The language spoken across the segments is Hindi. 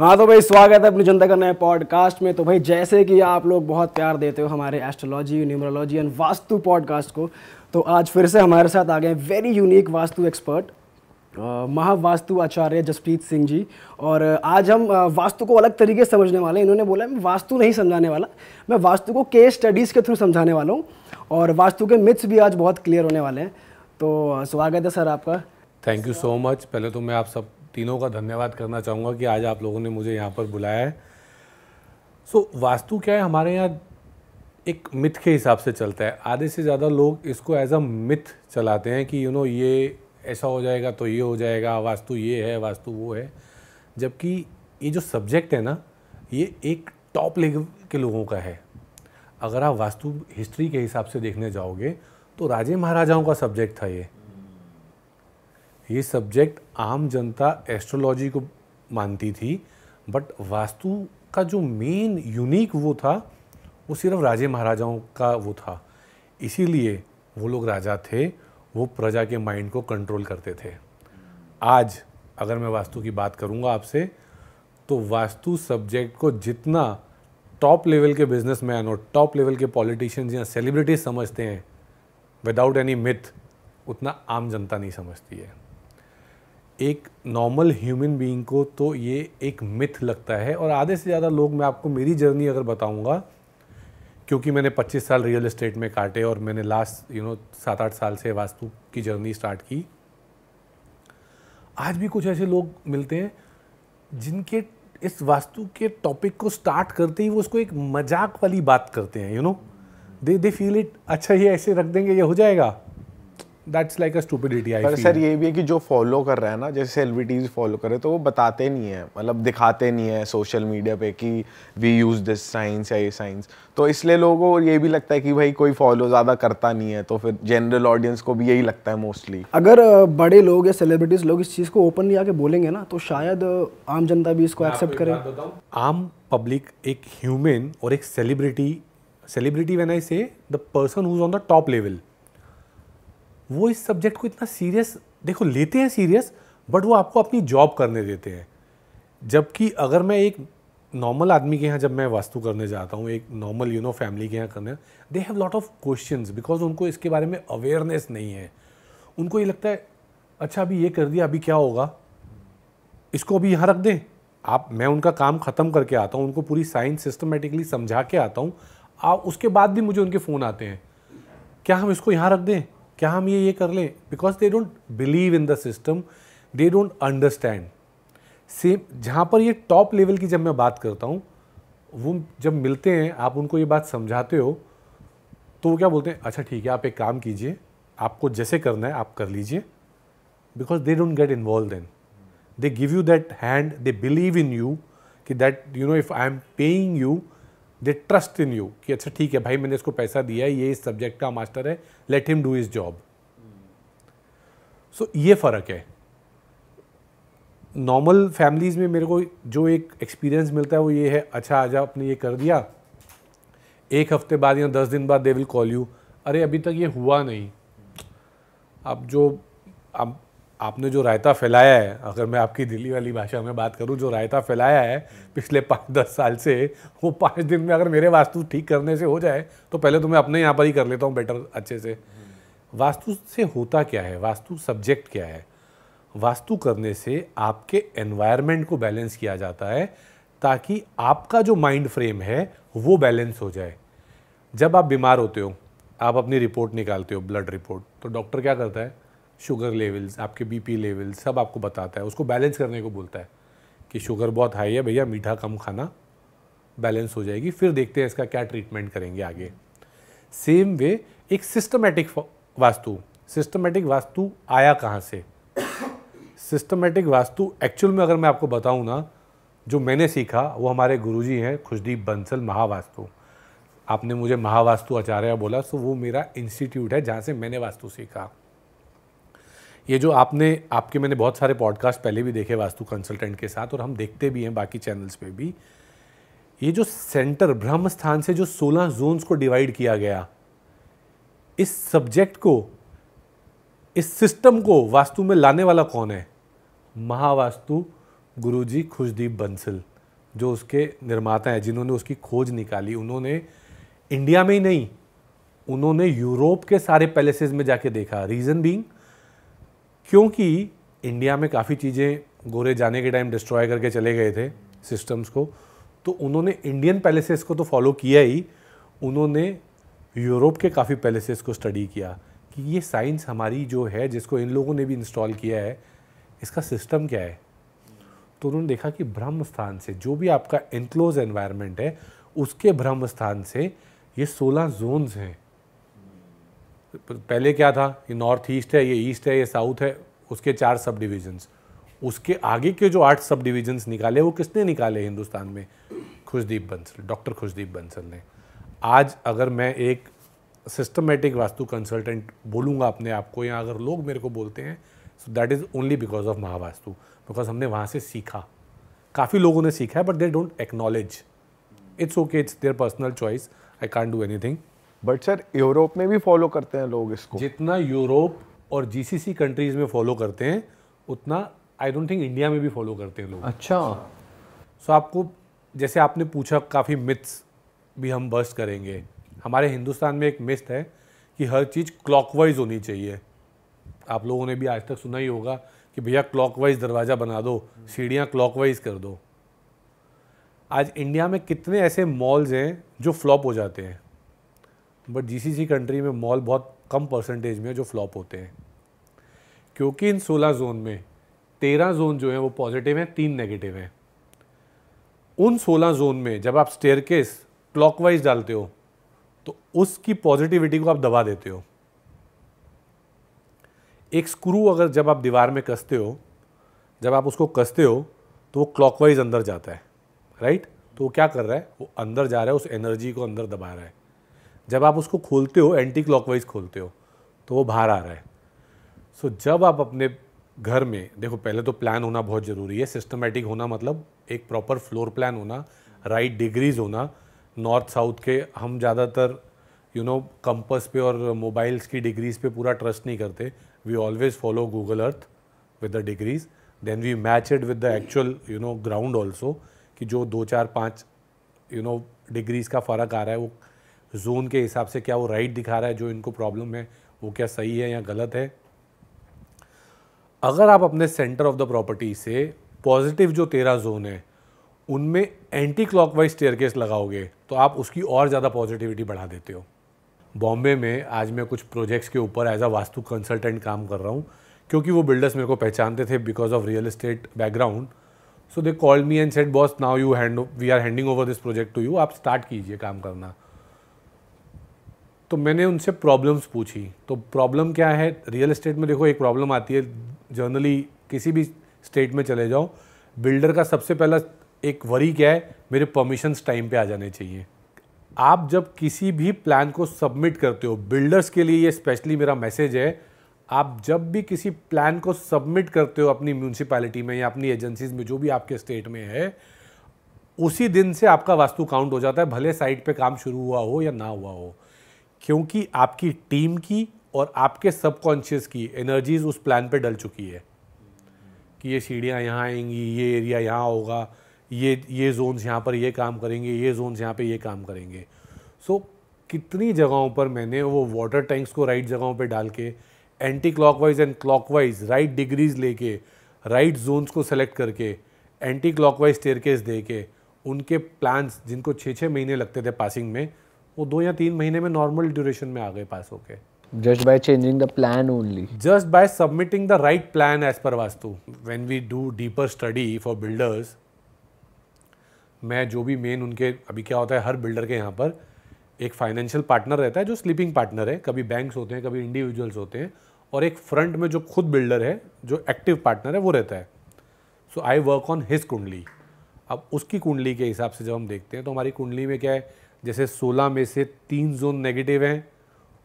हाँ तो भाई स्वागत है अपनी जनता का नए पॉडकास्ट में तो भाई जैसे कि आप लोग बहुत प्यार देते हो हमारे astrology numerology and vastu podcast को तो आज फिर से हमारे साथ आ गए very unique vastu expert MahaVastu Acharya Jaspreet Singh ji और आज हम वास्तु को अलग तरीके से समझने वाले हैं इन्होंने बोला मैं वास्तु नहीं समझाने वाला मैं वास्तु को केस स्टडीज़ के थ्रू समझाने वाला हूँ और वास्तु के मिथ्स भी आज बहुत क्लियर होने वाले हैं तो स्वागत है सर आपका थैंक यू सो मच पहले तो मैं आप सब तीनों का धन्यवाद करना चाहूँगा कि आज आप लोगों ने मुझे यहाँ पर बुलाया है सो so, वास्तु क्या है हमारे यहाँ एक मिथ के हिसाब से चलता है आधे से ज़्यादा लोग इसको एज अ मिथ चलाते हैं कि यू you नो know, ये ऐसा हो जाएगा तो ये हो जाएगा वास्तु ये है वास्तु वो है जबकि ये जो सब्जेक्ट है ना ये एक टॉप लेवल के लोगों का है अगर आप वास्तु हिस्ट्री के हिसाब से देखने जाओगे तो राजे महाराजाओं का सब्जेक्ट था ये ये सब्जेक्ट आम जनता एस्ट्रोलॉजी को मानती थी बट वास्तु का जो मेन यूनिक वो था वो सिर्फ राजे महाराजाओं का वो था इसीलिए वो लोग राजा थे वो प्रजा के माइंड को कंट्रोल करते थे आज अगर मैं वास्तु की बात करूँगा आपसे तो वास्तु सब्जेक्ट को जितना टॉप लेवल के बिजनेसमैन और टॉप लेवल के पॉलिटिशियंस या सेलिब्रिटीज समझते हैं विदाउट एनी मिथ उतना आम जनता नहीं समझती है एक नॉर्मल ह्यूमन बीइंग को तो ये एक मिथ लगता है और आधे से ज़्यादा लोग मैं आपको मेरी जर्नी अगर बताऊँगा क्योंकि मैंने 25 साल रियल इस्टेट में काटे और मैंने लास्ट यू नो सात आठ साल से वास्तु की जर्नी स्टार्ट की आज भी कुछ ऐसे लोग मिलते हैं जिनके इस वास्तु के टॉपिक को स्टार्ट करते ही वो उसको एक मजाक वाली बात करते हैं you know they they feel it अच्छा ये ऐसे रख देंगे ये हो जाएगा that's like a stupidity I sir ये भी है कि जो फॉलो कर रहा है ना जैसे सेलिब्रिटीज फॉलो कर रहे तो वो बताते नहीं है मतलब दिखाते नहीं है सोशल मीडिया पे कि वी यूज़ दिस साइंस या ये साइंस तो इसलिए लोगों को ये भी लगता है कि भाई कोई फॉलो ज़्यादा करता नहीं है तो फिर जनरल ऑडियंस को भी यही लगता है मोस्टली अगर बड़े लोग या सेलिब्रिटीज़ लोग इस चीज़ को ओपनली आके बोलेंगे ना तो शायद आम जनता भी इसको एक्सेप्ट करे आम पब्लिक एक ह्यूमन और एक celebrity celebrity when I say the person who is on the top level वो इस सब्जेक्ट को इतना सीरियस देखो लेते हैं सीरियस बट वो आपको अपनी जॉब करने देते हैं जबकि अगर मैं एक नॉर्मल आदमी के यहाँ जब मैं वास्तु करने जाता हूँ एक नॉर्मल यू नो फैमिली के यहाँ करने they have lot of question because उनको इसके बारे में अवेयरनेस नहीं है उनको ये लगता है अच्छा अभी ये कर दिया अभी क्या होगा इसको अभी यहाँ रख दें आप मैं उनका काम ख़त्म करके आता हूँ उनको पूरी साइंस सिस्टमेटिकली समझा के आता हूँ आप उसके बाद भी मुझे उनके फ़ोन आते हैं क्या हम इसको यहाँ रख दें क्या हम ये ये कर लें because they don't believe in the system they don't understand same जहाँ पर ये टॉप लेवल की जब मैं बात करता हूँ वो जब मिलते हैं आप उनको ये बात समझाते हो तो वो क्या बोलते हैं अच्छा ठीक है आप एक काम कीजिए आपको जैसे करना है आप कर लीजिए because they don't get involve then they give you that hand they believe in you कि that you know if I am paying you they trust in you कि अच्छा ठीक है भाई मैंने इसको पैसा दिया है ये इस सब्जेक्ट का मास्टर है let him do his job so ये फ़र्क है नॉर्मल फैमिलीज़ में मेरे को जो एक एक्सपीरियंस मिलता है वो ये है अच्छा आजा आपने ये कर दिया एक हफ्ते बाद या दस दिन बाद दे विल कॉल यू अरे अभी तक ये हुआ नहीं अब जो अब आपने जो रायता फैलाया है अगर मैं आपकी दिल्ली वाली भाषा में बात करूं जो रायता फैलाया है पिछले पाँच दस साल से वो पाँच दिन में अगर मेरे वास्तु ठीक करने से हो जाए तो पहले तो मैं अपने यहाँ पर ही कर लेता हूँ बेटर अच्छे से वास्तु से होता क्या है वास्तु सब्जेक्ट क्या है वास्तु करने से आपके एनवायरमेंट को बैलेंस किया जाता है ताकि आपका जो माइंड फ्रेम है वो बैलेंस हो जाए जब आप बीमार होते हो आप अपनी रिपोर्ट निकालते हो ब्लड रिपोर्ट तो डॉक्टर क्या करता है शुगर लेवल्स आपके बीपी लेवल्स सब आपको बताता है उसको बैलेंस करने को बोलता है कि शुगर बहुत हाई है भैया मीठा कम खाना बैलेंस हो जाएगी फिर देखते हैं इसका क्या ट्रीटमेंट करेंगे आगे सेम वे एक सिस्टमेटिक वास्तु सिस्टमेटिक वास्तु आया कहाँ से सिस्टमेटिक वास्तु एक्चुअल में अगर मैं आपको बताऊँ ना जो मैंने सीखा वो हमारे गुरुजी हैं खुशदीप बंसल महावास्तु आपने मुझे महावास्तु आचार्य बोला सो वो मेरा इंस्टीट्यूट है जहाँ से मैंने वास्तु सीखा ये जो आपने आपके मैंने बहुत सारे पॉडकास्ट पहले भी देखे वास्तु कंसल्टेंट के साथ और हम देखते भी हैं बाकी चैनल्स पे भी ये जो सेंटर ब्रह्म स्थान से जो 16 जोन्स को डिवाइड किया गया इस सब्जेक्ट को इस सिस्टम को वास्तु में लाने वाला कौन है महावास्तु गुरुजी खुशदीप बंसल जो उसके निर्माता हैं जिन्होंने उसकी खोज निकाली उन्होंने इंडिया में ही नहीं उन्होंने यूरोप के सारे पैलेसेस में जाके देखा रीज़न बींग क्योंकि इंडिया में काफ़ी चीज़ें गोरे जाने के टाइम डिस्ट्रॉय करके चले गए थे सिस्टम्स को तो उन्होंने इंडियन पैलेसेस को तो फॉलो किया ही उन्होंने यूरोप के काफ़ी पैलेसेस को स्टडी किया कि ये साइंस हमारी जो है जिसको इन लोगों ने भी इंस्टॉल किया है इसका सिस्टम क्या है तो उन्होंने देखा कि ब्रह्म स्थान से जो भी आपका एनक्लोज एनवायरनमेंट है उसके ब्रह्म स्थान से ये सोलह जोन्स हैं पहले क्या था ये नॉर्थ ईस्ट है ये ईस्ट है ये साउथ है उसके चार सब डिविजन्स उसके आगे के जो आठ सब डिविजन्स निकाले वो किसने निकाले हिंदुस्तान में खुशदीप बंसल डॉक्टर खुशदीप बंसल ने आज अगर मैं एक सिस्टमेटिक वास्तु कंसल्टेंट बोलूँगा अपने आप को या अगर लोग मेरे को बोलते हैं so that is only because of MahaVastu because हमने वहाँ से सीखा काफ़ी लोगों ने सीखा है but they don't acknowledge it's okay it's their personal choice I can't do anything but sir Europe में भी फॉलो करते हैं लोग इसको जितना यूरोप और जीसीसी कंट्रीज में फॉलो करते हैं उतना आई डोंट थिंक इंडिया में भी फॉलो करते हैं लोग अच्छा सो so, आपको जैसे आपने पूछा काफ़ी मिथ्स भी हम बस्ट करेंगे हमारे हिंदुस्तान में एक मिथ है कि हर चीज़ क्लॉकवाइज होनी चाहिए आप लोगों ने भी आज तक सुना ही होगा कि भैया क्लॉकवाइज दरवाज़ा बना दो सीढ़ियाँ क्लॉकवाइज कर दो आज इंडिया में कितने ऐसे मॉल्स हैं जो फ्लॉप हो जाते हैं बट जीसीसी कंट्री में मॉल बहुत कम परसेंटेज में जो फ्लॉप होते हैं क्योंकि इन 16 जोन में 13 जोन जो हैं वो पॉजिटिव हैं तीन नेगेटिव हैं उन 16 जोन में जब आप स्टेयरकेस क्लॉकवाइज डालते हो तो उसकी पॉजिटिविटी को आप दबा देते हो एक स्क्रू अगर जब आप दीवार में कसते हो जब आप उसको कसते हो तो वो क्लॉकवाइज अंदर जाता है राइट तो वो क्या कर रहा है वो अंदर जा रहा है उस एनर्जी को अंदर दबा रहा है जब आप उसको खोलते हो एंटी क्लॉकवाइज खोलते हो तो वो बाहर आ रहा है सो so, जब आप अपने घर में देखो पहले तो प्लान होना बहुत ज़रूरी है सिस्टमेटिक होना मतलब एक प्रॉपर फ्लोर प्लान होना राइट right डिग्रीज होना नॉर्थ साउथ के हम ज़्यादातर यू नो कंपस पे और मोबाइल्स की डिग्रीज पे पूरा ट्रस्ट नहीं करते we always follow Google Earth with the degrees then we match it with the actual you know ground also कि जो दो चार पाँच यू नो डिग्रीज का फ़र्क आ रहा है वो जोन के हिसाब से क्या वो राइट दिखा रहा है जो इनको प्रॉब्लम है वो क्या सही है या गलत है अगर आप अपने सेंटर ऑफ द प्रॉपर्टी से पॉजिटिव जो तेरह जोन है उनमें एंटी क्लॉकवाइज स्टेयरकेस लगाओगे तो आप उसकी और ज़्यादा पॉजिटिविटी बढ़ा देते हो बॉम्बे में आज मैं कुछ प्रोजेक्ट्स के ऊपर एज अ वास्तु कंसल्टेंट काम कर रहा हूँ क्योंकि वो बिल्डर्स मेरे को पहचानते थे because of real estate background so they call me and said boss now you hand we are handing over this project to you आप स्टार्ट कीजिए काम करना तो मैंने उनसे प्रॉब्लम्स पूछी तो प्रॉब्लम क्या है रियल इस्टेट में देखो एक प्रॉब्लम आती है जर्नली किसी भी स्टेट में चले जाओ बिल्डर का सबसे पहला एक वरी क्या है मेरे परमिशंस टाइम पे आ जाने चाहिए आप जब किसी भी प्लान को सबमिट करते हो बिल्डर्स के लिए ये स्पेशली मेरा मैसेज है आप जब भी किसी प्लान को सबमिट करते हो अपनी म्यूनसिपैलिटी में या अपनी एजेंसीज में जो भी आपके स्टेट में है उसी दिन से आपका वास्तु काउंट हो जाता है भले साइट पे काम शुरू हुआ हो या ना हुआ हो क्योंकि आपकी टीम की और आपके सबकॉन्शियस की एनर्जीज उस प्लान पे डल चुकी है कि ये सीढ़ियाँ यहाँ आएंगी ये एरिया यहाँ होगा ये ये जोन्स यहाँ पर ये काम करेंगे ये जोन्स यहाँ पे ये काम करेंगे सो so, कितनी जगहों पर मैंने वो वाटर टैंक्स को राइट जगहों पे डाल के anti clockwise and clockwise right degrees लेके राइट जोन्स को सेलेक्ट करके एंटी क्लॉकवाइज स्टेयरकेस दे के उनके प्लान्स जिनको छः छः महीने लगते थे पासिंग में वो दो या तीन महीने में नॉर्मल ड्यूरेशन में आ गए पास होके just by changing the plan only just by submitting the right plan as per vastu when we do deeper study for builders मैं जो भी मेन उनके अभी क्या होता है हर बिल्डर के यहाँ पर एक फाइनेंशियल पार्टनर रहता है जो स्लीपिंग पार्टनर है कभी बैंक्स होते हैं कभी इंडिविजुअल्स होते हैं और एक फ्रंट में जो खुद बिल्डर है जो एक्टिव पार्टनर है वो रहता है so I work on his kundli अब उसकी कुंडली के हिसाब से जब हम देखते हैं तो हमारी कुंडली में क्या है जैसे 16 में से तीन जोन नेगेटिव हैं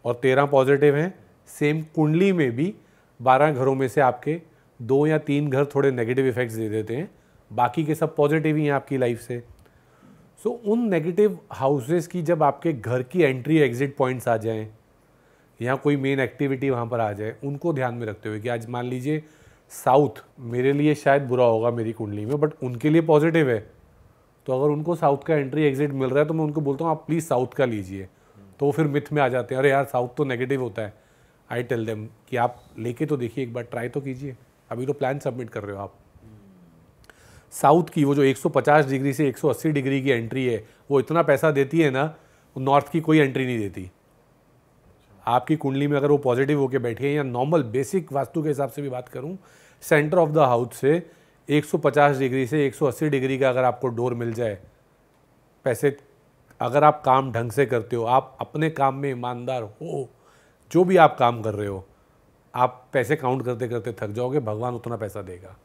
और 13 पॉजिटिव हैं सेम कुंडली में भी 12 घरों में से आपके दो या तीन घर थोड़े नेगेटिव इफेक्ट्स दे देते हैं बाकी के सब पॉजिटिव ही हैं आपकी लाइफ से सो so, उन नेगेटिव हाउसेस की जब आपके घर की एंट्री एग्जिट पॉइंट्स आ जाएं या कोई मेन एक्टिविटी वहाँ पर आ जाए उनको ध्यान में रखते हुए कि आज मान लीजिए साउथ मेरे लिए शायद बुरा होगा मेरी कुंडली में बट उनके लिए पॉजिटिव है तो अगर उनको साउथ का एंट्री एग्जिट मिल रहा है तो मैं उनको बोलता हूँ आप प्लीज़ साउथ का लीजिए तो वो फिर मिथ में आ जाते हैं अरे यार साउथ तो नेगेटिव होता है आई टेल देम कि आप लेके तो देखिए एक बार ट्राई तो कीजिए अभी तो प्लान सबमिट कर रहे हो आप साउथ की वो जो 150 डिग्री से 180 डिग्री की एंट्री है वो इतना पैसा देती है ना नॉर्थ की कोई एंट्री नहीं देती आपकी कुंडली में अगर वो पॉजिटिव होकर बैठी है या नॉर्मल बेसिक वास्तु के हिसाब से भी बात करूँ सेंटर ऑफ द हाउस से 150 डिग्री से 180 डिग्री का अगर आपको डोर मिल जाए पैसे अगर आप काम ढंग से करते हो आप अपने काम में ईमानदार हो जो भी आप काम कर रहे हो आप पैसे काउंट करते करते थक जाओगे भगवान उतना पैसा देगा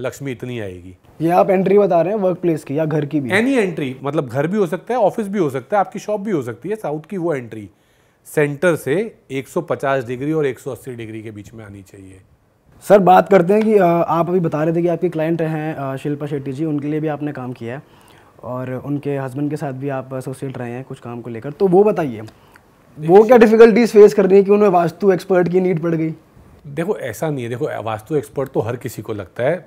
लक्ष्मी इतनी आएगी ये आप एंट्री बता रहे हैं वर्क प्लेस की या घर की भी एनी एंट्री मतलब घर भी हो सकता है ऑफिस भी हो सकता है आपकी शॉप भी हो सकती है साउथ की वो एंट्री सेंटर से 150 डिग्री और 180 डिग्री के बीच में आनी चाहिए सर बात करते हैं कि आप अभी बता रहे थे कि आपके क्लाइंट हैं शिल्पा शेट्टी जी उनके लिए भी आपने काम किया है और उनके हस्बैंड के साथ भी आप एसोसिएट रहे हैं कुछ काम को लेकर तो वो बताइए वो क्या डिफ़िकल्टीज फेस कर रही है कि उन्हें वास्तु एक्सपर्ट की नीड पड़ गई देखो ऐसा नहीं है देखो वास्तु एक्सपर्ट तो हर किसी को लगता है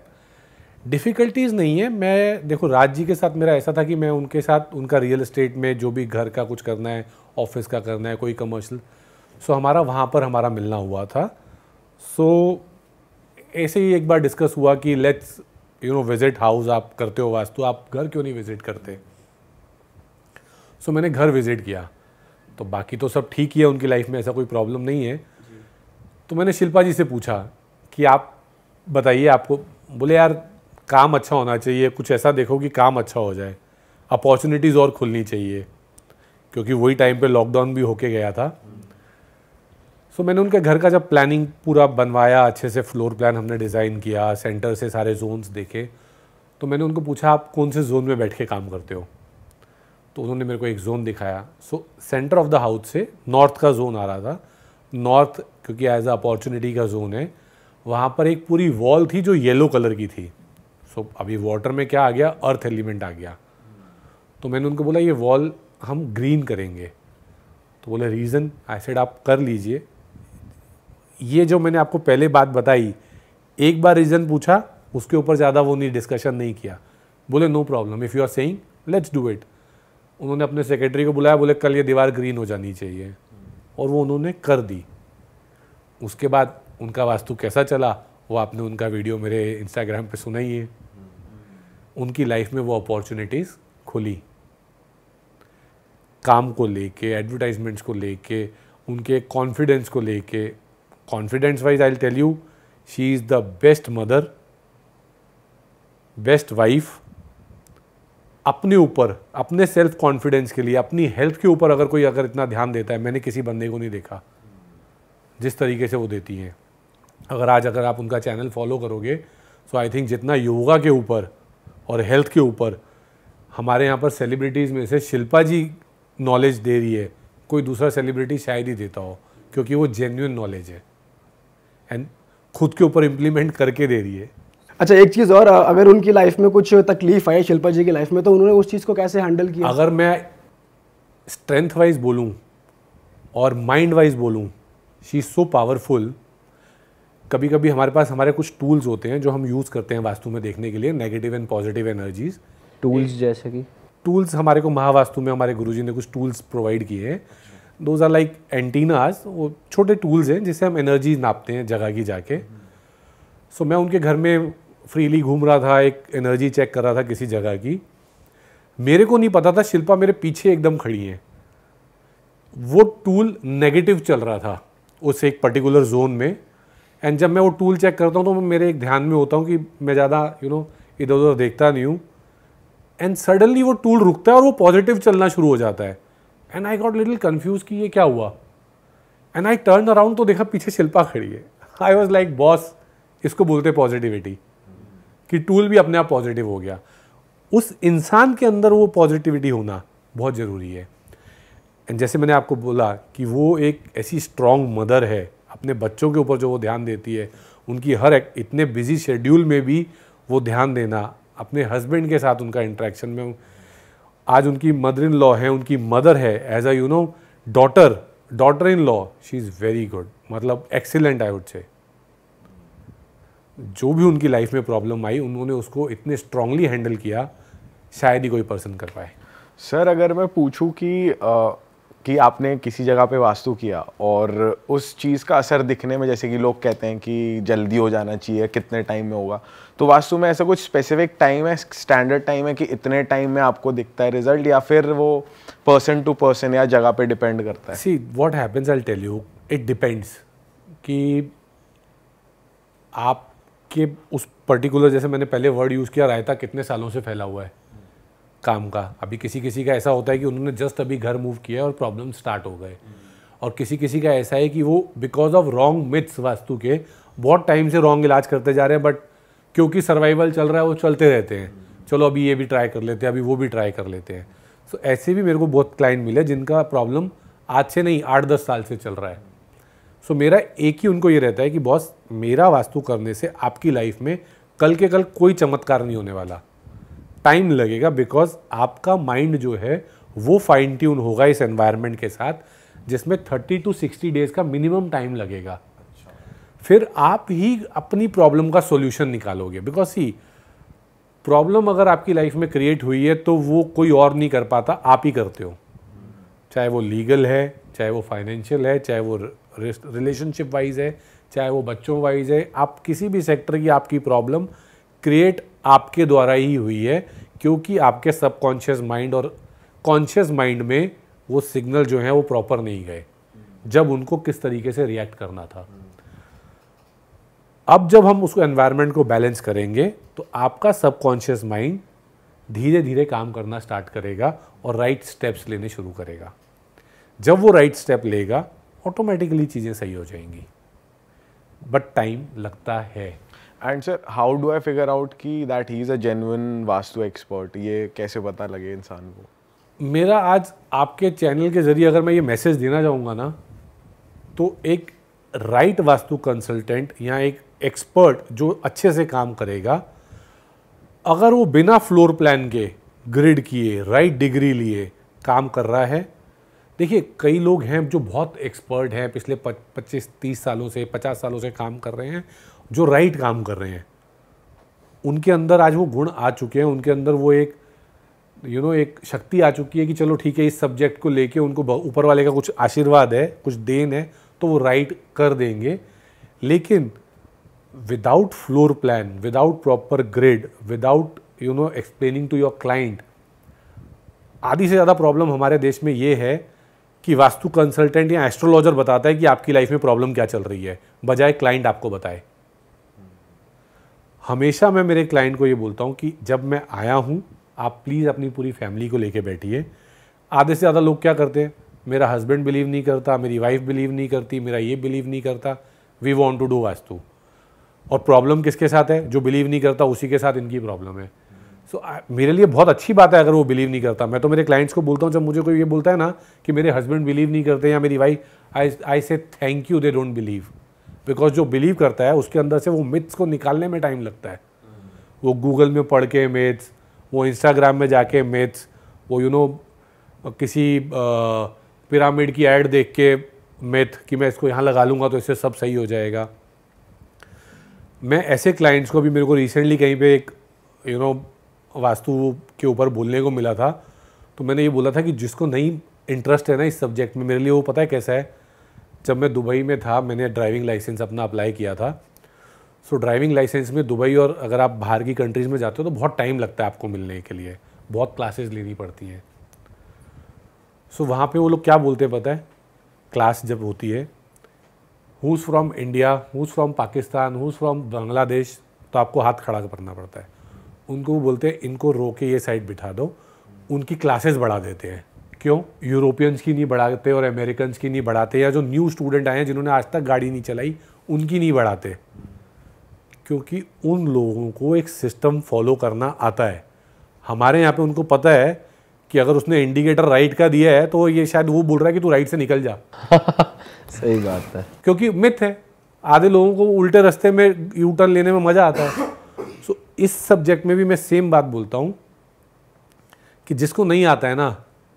डिफ़िकल्टीज़ नहीं है मैं देखो राज जी के साथ मेरा ऐसा था कि मैं उनके साथ उनका रियल इस्टेट में जो भी घर का कुछ करना है ऑफिस का करना है कोई कमर्शियल सो हमारा वहाँ पर हमारा मिलना हुआ था सो ऐसे ही एक बार डिस्कस हुआ कि let's you know visit house आप करते हो वास्तु आप घर क्यों नहीं विजिट करते सो so, मैंने घर विजिट किया तो बाकी तो सब ठीक ही है उनकी लाइफ में ऐसा कोई प्रॉब्लम नहीं है तो मैंने शिल्पा जी से पूछा कि आप बताइए आपको बोले यार काम अच्छा होना चाहिए कुछ ऐसा देखो कि काम अच्छा हो जाए अपॉर्चुनिटीज़ और खुलनी चाहिए क्योंकि वही टाइम पे लॉकडाउन भी होके गया था सो मैंने उनके घर का जब प्लानिंग पूरा बनवाया अच्छे से फ्लोर प्लान हमने डिज़ाइन किया सेंटर से सारे जोन्स देखे तो मैंने उनको पूछा आप कौन से जोन में बैठ के काम करते हो तो उन्होंने मेरे को एक जोन दिखाया so center of the house से नॉर्थ का जोन आ रहा था नॉर्थ क्योंकि एज अ अपॉर्चुनिटी का जोन है वहाँ पर एक पूरी वॉल थी जो येलो कलर की थी सो so, अभी वाटर में क्या आ गया अर्थ एलिमेंट आ गया तो मैंने उनको बोला ये वॉल हम ग्रीन करेंगे तो बोले रीज़न आई सेड आप कर लीजिए ये जो मैंने आपको पहले बात बताई एक बार रीज़न पूछा उसके ऊपर ज़्यादा वो नहीं डिस्कशन नहीं किया बोले no problem if you are saying let's do it उन्होंने अपने सेक्रेटरी को बुलाया बोले कल ये दीवार ग्रीन हो जानी चाहिए और वो उन्होंने कर दी उसके बाद उनका वास्तु कैसा चला वो आपने उनका वीडियो मेरे इंस्टाग्राम पे सुना ही है उनकी लाइफ में वो अपॉर्चुनिटीज़ खुली काम को लेके एडवर्टाइजमेंट्स को लेके उनके कॉन्फिडेंस को लेके confidence wise I tell tell you she is the best mother, best wife अपने ऊपर अपने सेल्फ कॉन्फिडेंस के लिए अपनी हेल्थ के ऊपर अगर कोई अगर इतना ध्यान देता है मैंने किसी बंदे को नहीं देखा जिस तरीके से वो देती हैं अगर आज अगर आप उनका चैनल फॉलो करोगे सो आई थिंक जितना योगा के ऊपर और हेल्थ के ऊपर हमारे यहाँ पर सेलिब्रिटीज़ में से शिल्पा जी नॉलेज दे रही है कोई दूसरा सेलिब्रिटी शायद ही देता हो क्योंकि वो जेन्यून नॉलेज है एंड खुद के ऊपर इम्प्लीमेंट करके दे रही है अच्छा एक चीज़ और अगर उनकी लाइफ में कुछ तकलीफ आई शिल्पा जी की लाइफ में तो उन्होंने उस चीज़ को कैसे हैंडल किया अगर मैं स्ट्रेंथ वाइज बोलूँ और माइंड वाइज बोलूँ शी इज़ सो पावरफुल कभी कभी हमारे पास हमारे कुछ टूल्स होते हैं जो हम यूज़ करते हैं वास्तु में देखने के लिए negative and positive energies tools जैसे कि टूल्स हमारे को महावास्तु में हमारे गुरुजी ने कुछ टूल्स प्रोवाइड किए हैं दोज आर लाइक एंटीनाज वो छोटे टूल्स हैं जिससे हम एनर्जी नापते हैं जगह की जाके सो so, मैं उनके घर में फ्रीली घूम रहा था एक एनर्जी चेक कर रहा था किसी जगह की मेरे को नहीं पता था शिल्पा मेरे पीछे एकदम खड़ी हैं वो टूल नेगेटिव चल रहा था उस एक पर्टिकुलर जोन में एंड जब मैं वो टूल चेक करता हूँ तो मेरे एक ध्यान में होता हूँ कि मैं ज़्यादा यू नो इधर उधर देखता नहीं हूँ एंड सडनली वो टूल रुकता है और वो पॉजिटिव चलना शुरू हो जाता है and I got little confuse कि ये क्या हुआ एंड आई टर्न अराउंड तो देखा पीछे शिल्पा खड़ी है आई वॉज लाइक बॉस इसको बोलते पॉजिटिविटी कि टूल भी अपने आप पॉजिटिव हो गया उस इंसान के अंदर वो पॉजिटिविटी होना बहुत ज़रूरी है एंड जैसे मैंने आपको बोला कि वो एक ऐसी स्ट्रॉन्ग मदर है अपने बच्चों के ऊपर जो वो ध्यान देती है उनकी हर एक, इतने बिजी शेड्यूल में भी वो ध्यान देना अपने हस्बैंड के साथ उनका इंट्रैक्शन में आज उनकी मदर इन लॉ है उनकी मदर है as a you know daughter daughter in law she is very good मतलब एक्सीलेंट आई वुड से जो भी उनकी लाइफ में प्रॉब्लम आई उन्होंने उसको इतने स्ट्रांगली हैंडल किया शायद ही कोई पर्सन कर पाए सर अगर मैं पूछूं कि कि आपने किसी जगह पे वास्तु किया और उस चीज़ का असर दिखने में जैसे कि लोग कहते हैं कि जल्दी हो जाना चाहिए कितने टाइम में होगा तो वास्तु में ऐसा कुछ स्पेसिफिक टाइम है स्टैंडर्ड टाइम है कि इतने टाइम में आपको दिखता है रिजल्ट या फिर वो पर्सन टू पर्सन या जगह पे डिपेंड करता है see what happens I tell you it depends कि आपके उस पर्टिकुलर जैसे मैंने पहले वर्ड यूज़ किया रायता कितने सालों से फैला हुआ है काम का अभी किसी किसी का ऐसा होता है कि उन्होंने जस्ट अभी घर मूव किया और प्रॉब्लम स्टार्ट हो गए और किसी किसी का ऐसा है कि वो because of wrong myths Vastu के बहुत टाइम से रॉन्ग इलाज करते जा रहे हैं बट क्योंकि सर्वाइवल चल रहा है वो चलते रहते हैं चलो अभी ये भी ट्राई कर लेते हैं अभी वो भी ट्राई कर लेते हैं सो so, ऐसे भी मेरे को बहुत क्लाइंट मिले जिनका प्रॉब्लम आज से नहीं आठ दस साल से चल रहा है सो so, मेरा एक ही उनको ये रहता है कि बॉस मेरा वास्तु करने से आपकी लाइफ में कल के कल कोई चमत्कार नहीं होने वाला टाइम लगेगा बिकॉज आपका माइंड जो है वो फाइन ट्यून होगा इस एनवायरनमेंट के साथ जिसमें 30 टू 60 डेज का मिनिमम टाइम लगेगा अच्छा। फिर आप ही अपनी प्रॉब्लम का सोल्यूशन निकालोगे बिकॉज ही प्रॉब्लम अगर आपकी लाइफ में क्रिएट हुई है तो वो कोई और नहीं कर पाता आप ही करते हो चाहे वो लीगल है चाहे वो फाइनेंशियल है चाहे वो रिलेशनशिप वाइज है चाहे वो बच्चों वाइज है आप किसी भी सेक्टर की आपकी प्रॉब्लम क्रिएट आपके द्वारा ही हुई है क्योंकि आपके सबकॉन्शियस माइंड और कॉन्शियस माइंड में वो सिग्नल जो है वो प्रॉपर नहीं गए जब उनको किस तरीके से रिएक्ट करना था अब जब हम उसको एनवायरनमेंट को बैलेंस करेंगे तो आपका सबकॉन्शियस माइंड धीरे धीरे काम करना स्टार्ट करेगा और राइट स्टेप्स लेने शुरू करेगा जब वो राइट स्टेप लेगा ऑटोमेटिकली चीज़ें सही हो जाएंगी बट टाइम लगता है and sir how do I figure out की that he is a genuine Vastu expert ये कैसे पता लगे इंसान को मेरा आज आपके चैनल के ज़रिए अगर मैं ये मैसेज देना चाहूँगा ना तो एक राइट right वास्तु कंसल्टेंट या एक एक्सपर्ट जो अच्छे से काम करेगा अगर वो बिना फ्लोर प्लान के ग्रिड किए राइट डिग्री लिए काम कर रहा है देखिए कई लोग हैं जो बहुत एक्सपर्ट हैं पिछले पच्चीस तीस सालों से पचास सालों से काम कर रहे हैं जो राइट काम कर रहे हैं उनके अंदर आज वो गुण आ चुके हैं उनके अंदर वो एक यू you नो know, एक शक्ति आ चुकी है कि चलो ठीक है इस सब्जेक्ट को लेके उनको ऊपर वाले का कुछ आशीर्वाद है कुछ देन है तो वो राइट कर देंगे लेकिन without floor plan without proper grade without you know explaining to your client आधी से ज़्यादा प्रॉब्लम हमारे देश में ये है कि वास्तु कंसल्टेंट या एस्ट्रोलॉजर बताता है कि आपकी लाइफ में प्रॉब्लम क्या चल रही है बजाय क्लाइंट आपको बताए हमेशा मैं मेरे क्लाइंट को ये बोलता हूँ कि जब मैं आया हूँ आप प्लीज़ अपनी पूरी फैमिली को लेके बैठिए आधे से ज़्यादा लोग क्या करते हैं मेरा हस्बैंड बिलीव नहीं करता मेरी वाइफ बिलीव नहीं करती मेरा ये बिलीव नहीं करता we want to do Vastu और प्रॉब्लम किसके साथ है जो बिलीव नहीं करता उसी के साथ इनकी प्रॉब्लम है सो so, मेरे लिए बहुत अच्छी बात है अगर वो बिलीव नहीं करता मैं तो मेरे क्लाइंट्स को बोलता हूँ जब मुझे कोई ये बोलता है ना कि मेरे हस्बैंड बिलीव नहीं करते या मेरी wife I I say thank you they don't believe because जो बिलीव करता है उसके अंदर से वो मिथ्स को निकालने में टाइम लगता है वो गूगल में पढ़ के मेथ्स वो इंस्टाग्राम में जाके मिथ्स वो यू you नो know, किसी पिरामिड की एड देख के मेथ कि मैं इसको यहाँ लगा लूँगा तो इससे सब सही हो जाएगा मैं ऐसे क्लाइंट्स को भी मेरे को रिसेंटली कहीं पे एक you you know know, Vastu के ऊपर बोलने को मिला था तो मैंने ये बोला था कि जिसको नहीं इंटरेस्ट है ना इस सब्जेक्ट में मेरे लिए वो पता है कैसा है जब मैं दुबई में था मैंने ड्राइविंग लाइसेंस अपना अप्लाई किया था सो ड्राइविंग लाइसेंस में दुबई और अगर आप बाहर की कंट्रीज़ में जाते हो तो बहुत टाइम लगता है आपको मिलने के लिए बहुत क्लासेस लेनी पड़ती हैं सो so, वहाँ पे वो लोग क्या बोलते हैं पता है क्लास जब होती है who's from India who's from Pakistan who's from Bangladesh तो आपको हाथ खड़ा करना पड़ता है उनको वो बोलते हैं इनको रो के ये साइड बिठा दो उनकी क्लासेस बढ़ा देते हैं क्यों यूरोपियंस की नहीं बढ़ाते और अमेरिकन की नहीं बढ़ाते या जो न्यू स्टूडेंट आए हैं जिन्होंने आज तक गाड़ी नहीं चलाई उनकी नहीं बढ़ाते क्योंकि उन लोगों को एक सिस्टम फॉलो करना आता है हमारे यहाँ पे उनको पता है कि अगर उसने इंडिकेटर राइट का दिया है तो ये शायद वो बोल रहा है कि तू राइट से निकल जा सही बात है क्योंकि मिथ है आधे लोगों को उल्टे रास्ते में यू टर्न लेने में मज़ा आता है सो so, इस सब्जेक्ट में भी मैं सेम बात बोलता हूँ कि जिसको नहीं आता है ना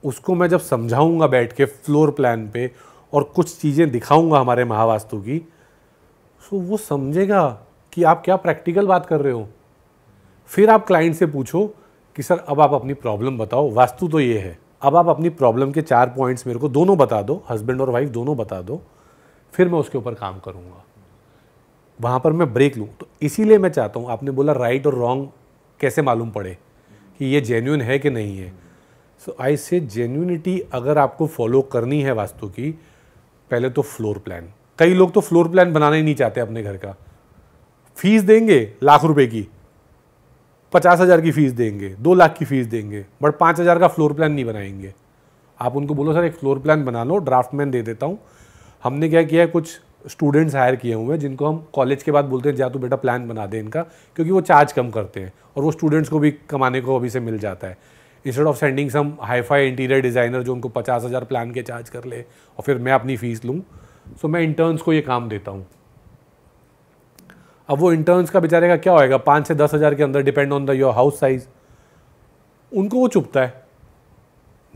उसको मैं जब समझाऊंगा बैठ के फ्लोर प्लान पे और कुछ चीज़ें दिखाऊंगा हमारे महावास्तु की सो वो समझेगा कि आप क्या प्रैक्टिकल बात कर रहे हो फिर आप क्लाइंट से पूछो कि सर अब आप अपनी प्रॉब्लम बताओ वास्तु तो ये है अब आप अपनी प्रॉब्लम के चार पॉइंट्स मेरे को दोनों बता दो हस्बैंड और वाइफ दोनों बता दो फिर मैं उसके ऊपर काम करूँगा वहाँ पर मैं ब्रेक लूँ तो इसीलिए मैं चाहता हूँ आपने बोला राइट और रॉन्ग कैसे मालूम पड़े कि ये जेन्यून है कि नहीं है सो आई से जेन्यूनिटी अगर आपको फॉलो करनी है वास्तु की पहले तो फ्लोर प्लान कई लोग तो फ्लोर प्लान बनाना ही नहीं चाहते अपने घर का फीस देंगे लाख रुपए की पचास हज़ार की फ़ीस देंगे दो लाख की फ़ीस देंगे बट पाँच हज़ार का फ्लोर प्लान नहीं बनाएंगे आप उनको बोलो सर एक फ्लोर प्लान बना लो ड्राफ्ट मैन दे देता हूँ हमने क्या किया है कुछ स्टूडेंट्स हायर किए हुए हैं जिनको हम कॉलेज के बाद बोलते हैं जा तू बेटा प्लान बना दे इनका क्योंकि वो चार्ज कम करते हैं और वो स्टूडेंट्स को भी कमाने को अभी से मिल जाता है instead of sending some hi fi interior designer जो उनको पचास हज़ार प्लान के चार्ज कर ले और फिर मैं अपनी फ़ीस लूँ सो मैं इंटर्न्स को ये काम देता हूँ अब वो इंटर्न्स का बेचारे का क्या होएगा पाँच से दस हज़ार के अंदर depend on the your house size उनको वो चुपता है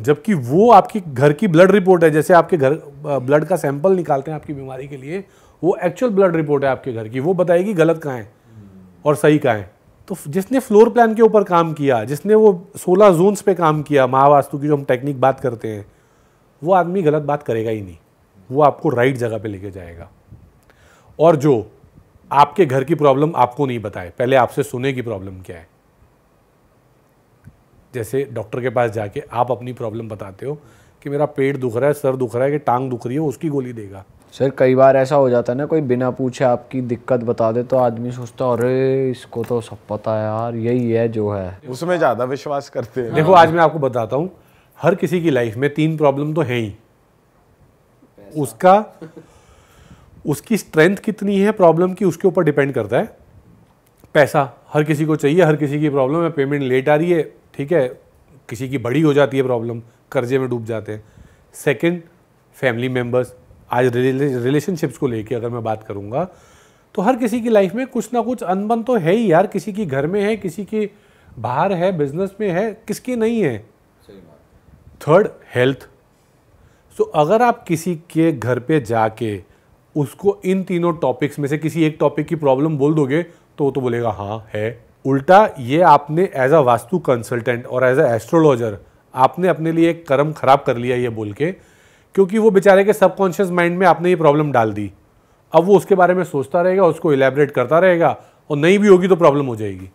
जबकि वो आपकी घर की ब्लड रिपोर्ट है जैसे आपके घर ब्लड का सैंपल निकालते हैं आपकी बीमारी के लिए वो एक्चुअल ब्लड रिपोर्ट है आपके घर की वो बताएगी गलत कहाँ है और सही कहाँ है तो जिसने फ्लोर प्लान के ऊपर काम किया जिसने वो सोलह जोन्स पे काम किया महावास्तु की जो हम टेक्निक बात करते हैं वो आदमी गलत बात करेगा ही नहीं वो आपको राइट जगह पे लेके जाएगा और जो आपके घर की प्रॉब्लम आपको नहीं बताए पहले आपसे सुने की प्रॉब्लम क्या है जैसे डॉक्टर के पास जाके आप अपनी प्रॉब्लम बताते हो कि मेरा पेट दुख रहा है सर दुख रहा है कि टांग दुख रही है उसकी गोली देगा सर कई बार ऐसा हो जाता है ना कोई बिना पूछे आपकी दिक्कत बता दे तो आदमी सोचता है अरे इसको तो सब पता है यार यही है जो है उसमें ज़्यादा विश्वास करते हैं देखो आज मैं आपको बताता हूँ हर किसी की लाइफ में तीन प्रॉब्लम तो है ही उसका उसकी स्ट्रेंथ कितनी है प्रॉब्लम की उसके ऊपर डिपेंड करता है पैसा हर किसी को चाहिए हर किसी की प्रॉब्लम है पेमेंट लेट आ रही है ठीक है किसी की बड़ी हो जाती है प्रॉब्लम कर्जे में डूब जाते हैं सेकेंड फैमिली मेम्बर्स आज रिलेशनशिप्स को लेके अगर मैं बात करूँगा तो हर किसी की लाइफ में कुछ ना कुछ अनबन तो है ही यार किसी की घर में है किसी की बाहर है बिजनेस में है किसके नहीं है थर्ड हेल्थ सो अगर आप किसी के घर पे जाके उसको इन तीनों टॉपिक्स में से किसी एक टॉपिक की प्रॉब्लम बोल दोगे तो वो तो बोलेगा हाँ है उल्टा ये आपने एज अ वास्तु कंसल्टेंट और एज अ एस्ट्रोलॉजर आपने अपने लिए एक कर्म खराब कर लिया ये बोल के क्योंकि वो बेचारे के सबकॉन्शियस माइंड में आपने ये प्रॉब्लम डाल दी अब वो उसके बारे में सोचता रहेगा उसको इलेबरेट करता रहेगा और नहीं भी होगी तो प्रॉब्लम हो जाएगी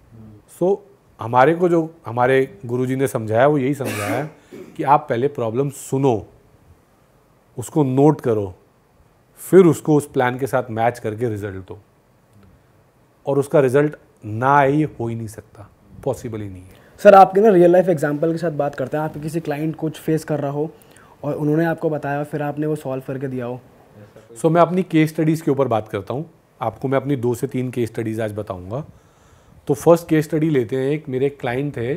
सो so, हमारे को जो हमारे गुरुजी ने समझाया वो यही समझाया कि आप पहले प्रॉब्लम सुनो उसको नोट करो फिर उसको उस प्लान के साथ मैच करके रिजल्ट दो और उसका रिजल्ट ना आए ये हो ही नहीं सकता पॉसिबल ही नहीं है सर आपके ना रियल लाइफ एग्जांपल के साथ बात करते हैं आप किसी क्लाइंट कुछ फेस कर रहा हो और उन्होंने आपको बताया फिर आपने वो सॉल्व करके दिया हो सो so, मैं अपनी केस स्टडीज़ के ऊपर बात करता हूँ आपको मैं अपनी दो से तीन केस स्टडीज़ आज बताऊँगा तो फर्स्ट केस स्टडी लेते हैं एक मेरे क्लाइंट थे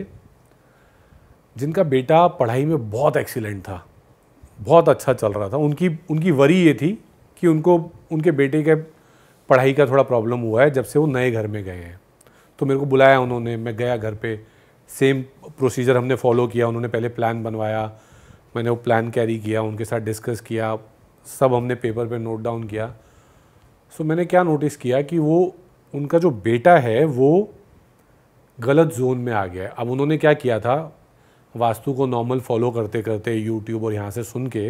जिनका बेटा पढ़ाई में बहुत एक्सीलेंट था बहुत अच्छा चल रहा था उनकी उनकी वरी ये थी कि उनको उनके बेटे के पढ़ाई का थोड़ा प्रॉब्लम हुआ है जब से वो नए घर में गए हैं तो मेरे को बुलाया उन्होंने मैं गया घर पे सेम प्रोसीजर हमने फॉलो किया उन्होंने पहले प्लान बनवाया मैंने वो प्लान कैरी किया उनके साथ डिस्कस किया सब हमने पेपर पे नोट डाउन किया सो so, मैंने क्या नोटिस किया कि वो उनका जो बेटा है वो गलत जोन में आ गया अब उन्होंने क्या किया था वास्तु को नॉर्मल फॉलो करते करते यूट्यूब और यहाँ से सुन के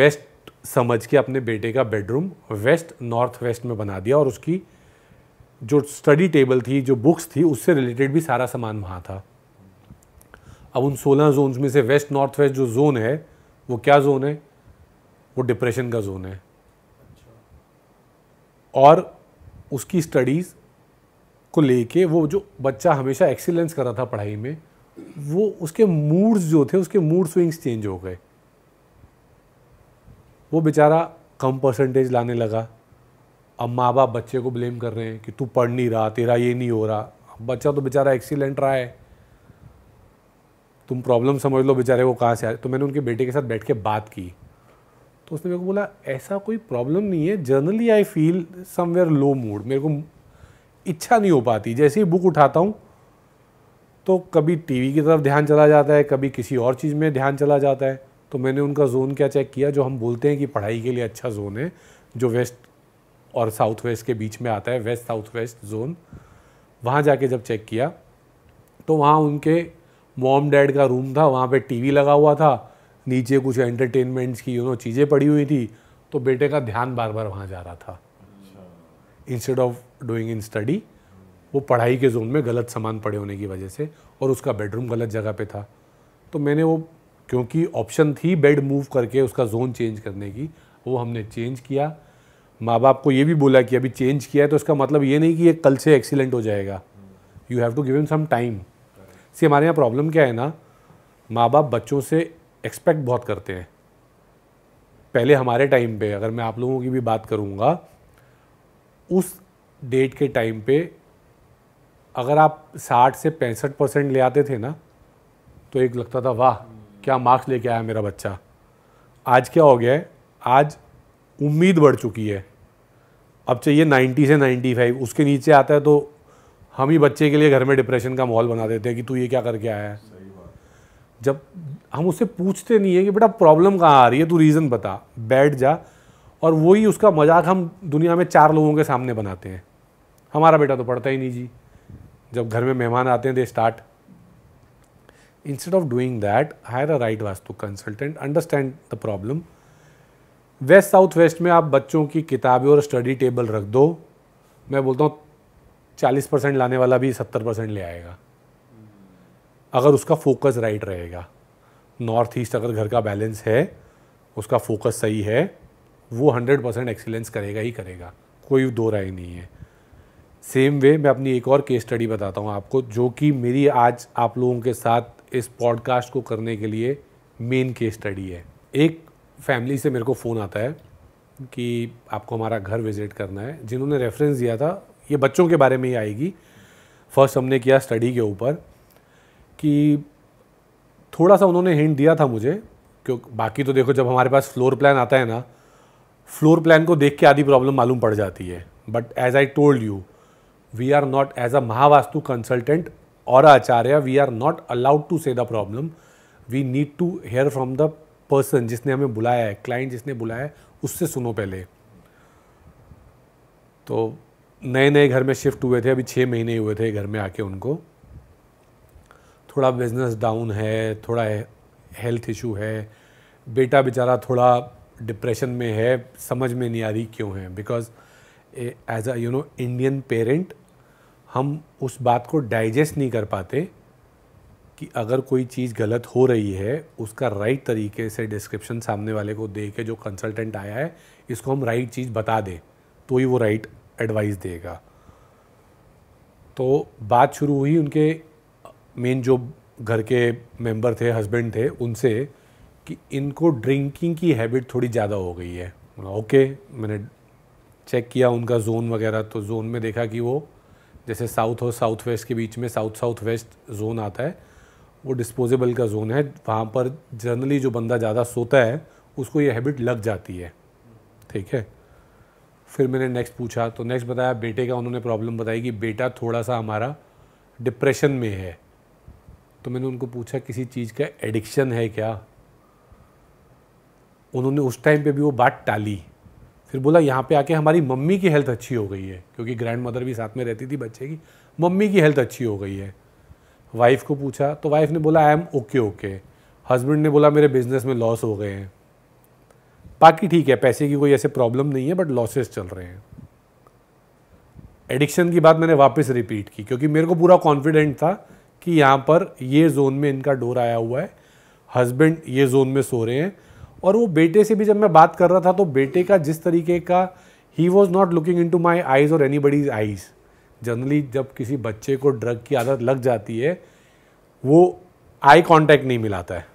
वेस्ट समझ के अपने बेटे का बेडरूम वेस्ट नॉर्थ वेस्ट में बना दिया और उसकी जो स्टडी टेबल थी जो बुक्स थी उससे रिलेटेड भी सारा सामान वहाँ था अब उन 16 जोन्स में से वेस्ट नॉर्थ वेस्ट जो जोन है वो क्या जोन है वो डिप्रेशन का जोन है और उसकी स्टडीज़ को लेके वो जो बच्चा हमेशा एक्सीलेंस कर रहा था पढ़ाई में वो उसके मूड्स जो थे उसके मूड स्विंग्स चेंज हो गए वो बेचारा कम परसेंटेज लाने लगा अब माँ बाप बच्चे को ब्लेम कर रहे हैं कि तू पढ़ नहीं रहा तेरा ये नहीं हो रहा बच्चा तो बेचारा एक्सीलेंट रहा है तुम प्रॉब्लम समझ लो बेचारे को कहाँ से आ तो मैंने उनके बेटे के साथ बैठ के बात की तो उसने मेरे को बोला ऐसा कोई प्रॉब्लम नहीं है generally I feel somewhere low mood मेरे को इच्छा नहीं हो पाती जैसे ही बुक उठाता हूँ तो कभी टीवी की तरफ ध्यान चला जाता है कभी किसी और चीज़ में ध्यान चला जाता है तो मैंने उनका जोन क्या चेक किया जो हम बोलते हैं कि पढ़ाई के लिए अच्छा जोन है जो वेस्ट और साउथ वेस्ट के बीच में आता है वेस्ट साउथ वेस्ट जोन वहाँ जाके जब चेक किया तो वहाँ उनके मॉम डैड का रूम था वहाँ पे टीवी लगा हुआ था नीचे कुछ एंटरटेनमेंट्स की यू नो चीज़ें पड़ी हुई थी तो बेटे का ध्यान बार बार वहाँ जा रहा था instead of doing in study वो पढ़ाई के जोन में गलत सामान पड़े होने की वजह से और उसका बेडरूम गलत जगह पे था तो मैंने वो क्योंकि ऑप्शन थी बेड मूव करके उसका जोन चेंज करने की वो हमने चेंज किया माँ बाप को ये भी बोला कि अभी चेंज किया है तो इसका मतलब ये नहीं कि ये कल से एक्सीलेंट हो जाएगा you have to give him some time see हमारे यहाँ प्रॉब्लम क्या है ना माँ बाप बच्चों से एक्सपेक्ट बहुत करते हैं पहले हमारे टाइम पे अगर मैं आप लोगों की भी बात करूँगा उस डेट के टाइम पे अगर आप साठ से पैंसठ परसेंट ले आते थे ना तो एक लगता था वाह क्या मार्क्स लेके आया मेरा बच्चा आज क्या हो गया है आज उम्मीद बढ़ चुकी है अब चाहिए 90 से 95 उसके नीचे आता है तो हम ही बच्चे के लिए घर में डिप्रेशन का माहौल बना देते हैं कि तू ये क्या करके आया है जब हम उससे पूछते नहीं है कि बेटा प्रॉब्लम कहाँ आ रही है तू रीज़न बता बैठ जा और वही उसका मजाक हम दुनिया में चार लोगों के सामने बनाते हैं हमारा बेटा तो पढ़ता ही नहीं जी जब घर में मेहमान आते हैं they start instead of doing that hire a right Vastu consultant understand the problem west south west में आप बच्चों की किताबें और स्टडी टेबल रख दो मैं बोलता हूँ चालीस परसेंट लाने वाला भी सत्तर परसेंट ले आएगा अगर उसका फोकस राइट रहेगा नॉर्थ ईस्ट अगर घर का बैलेंस है उसका फोकस सही है वो हंड्रेड परसेंट एक्सीलेंस करेगा ही करेगा कोई दो राय नहीं है सेम वे मैं अपनी एक और केस स्टडी बताता हूँ आपको जो कि मेरी आज आप लोगों के साथ इस पॉडकास्ट को करने के लिए मेन केस स्टडी है एक फैमिली से मेरे को फ़ोन आता है कि आपको हमारा घर विज़िट करना है जिन्होंने रेफरेंस दिया था ये बच्चों के बारे में ही आएगी फर्स्ट हमने किया स्टडी के ऊपर कि थोड़ा सा उन्होंने हिंट दिया था मुझे क्योंकि बाकी तो देखो जब हमारे पास फ्लोर प्लान आता है ना फ्लोर प्लान को देख के आधी प्रॉब्लम मालूम पड़ जाती है but as I told you we are not as a Mahavastu consultant और acharya we are not allowed to say the problem we need to hear from the person जिसने हमें बुलाया है क्लाइंट जिसने बुलाया है उससे सुनो पहले तो नए नए घर में शिफ्ट हुए थे अभी छः महीने हुए थे घर में आके उनको थोड़ा बिजनेस डाउन है थोड़ा हेल्थ इशू है बेटा बेचारा थोड़ा डिप्रेशन में है समझ में नहीं आ रही क्यों है because as a you know Indian parent हम उस बात को डाइजेस्ट नहीं कर पाते कि अगर कोई चीज़ गलत हो रही है उसका राइट तरीके से डिस्क्रिप्शन सामने वाले को दे के जो कंसल्टेंट आया है इसको हम राइट चीज़ बता दें तो ही वो राइट एडवाइस देगा तो बात शुरू हुई उनके मेन जो घर के मेंबर थे हस्बैंड थे उनसे कि इनको ड्रिंकिंग की हैबिट थोड़ी ज़्यादा हो गई है ओके मैंने चेक किया उनका जोन वगैरह तो जोन में देखा कि वो जैसे साउथ और साउथ वेस्ट के बीच में साउथ साउथ वेस्ट जोन आता है वो डिस्पोजेबल का जोन है वहाँ पर जनरली जो बंदा ज़्यादा सोता है उसको ये हैबिट लग जाती है ठीक है फिर मैंने नेक्स्ट पूछा तो नेक्स्ट बताया बेटे का उन्होंने प्रॉब्लम बताई कि बेटा थोड़ा सा हमारा डिप्रेशन में है तो मैंने उनको पूछा किसी चीज़ का एडिक्शन है क्या उन्होंने उस टाइम पे भी वो बात टाली फिर बोला यहाँ पे आके हमारी मम्मी की हेल्थ अच्छी हो गई है क्योंकि ग्रैंड मदर भी साथ में रहती थी बच्चे की मम्मी की हेल्थ अच्छी हो गई है वाइफ को पूछा तो वाइफ ने बोला I am okay okay husband ने बोला मेरे बिजनेस में लॉस हो गए हैं बाकी ठीक है पैसे की कोई ऐसे प्रॉब्लम नहीं है बट लॉसेस चल रहे हैं एडिक्शन की बात मैंने वापस रिपीट की क्योंकि मेरे को पूरा कॉन्फिडेंट था कि यहाँ पर ये जोन में इनका डोर आया हुआ है हस्बैंड ये जोन में सो रहे हैं और वो बेटे से भी जब मैं बात कर रहा था तो बेटे का जिस तरीके का he was not looking into my eyes और एनी बडीज आइज़ जनरली जब किसी बच्चे को ड्रग की आदत लग जाती है वो आई कॉन्टैक्ट नहीं मिलाता है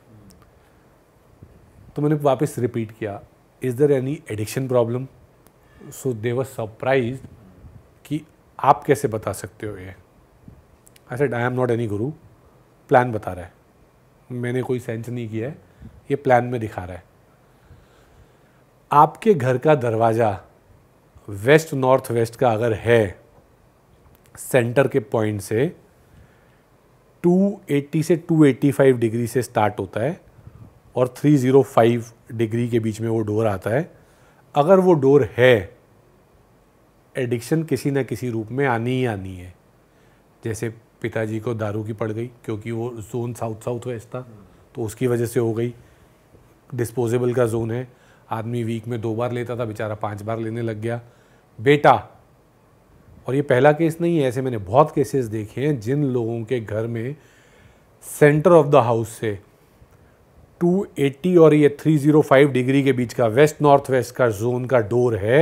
तो मैंने वापस रिपीट किया is there any addiction problem so they were surprise कि आप कैसे बता सकते हो ये I said I am not any guru plan बता रहा है मैंने कोई सेंस नहीं किया है ये प्लान में दिखा रहा है आपके घर का दरवाज़ा वेस्ट नॉर्थ वेस्ट का अगर है सेंटर के पॉइंट से 280 से 285 डिग्री से स्टार्ट होता है और 305 डिग्री के बीच में वो डोर आता है अगर वो डोर है एडिक्शन किसी ना किसी रूप में आनी ही आनी है जैसे पिताजी को दारू की पड़ गई क्योंकि वो जोन साउथ साउथ वेस्ट था तो उसकी वजह से हो गई डिस्पोजेबल का जोन है आदमी वीक में दो बार लेता था बेचारा पांच बार लेने लग गया बेटा और ये पहला केस नहीं है ऐसे मैंने बहुत केसेस देखे हैं जिन लोगों के घर में सेंटर ऑफ द हाउस से 280 और ये 305 डिग्री के बीच का वेस्ट नॉर्थ वेस्ट का जोन का डोर है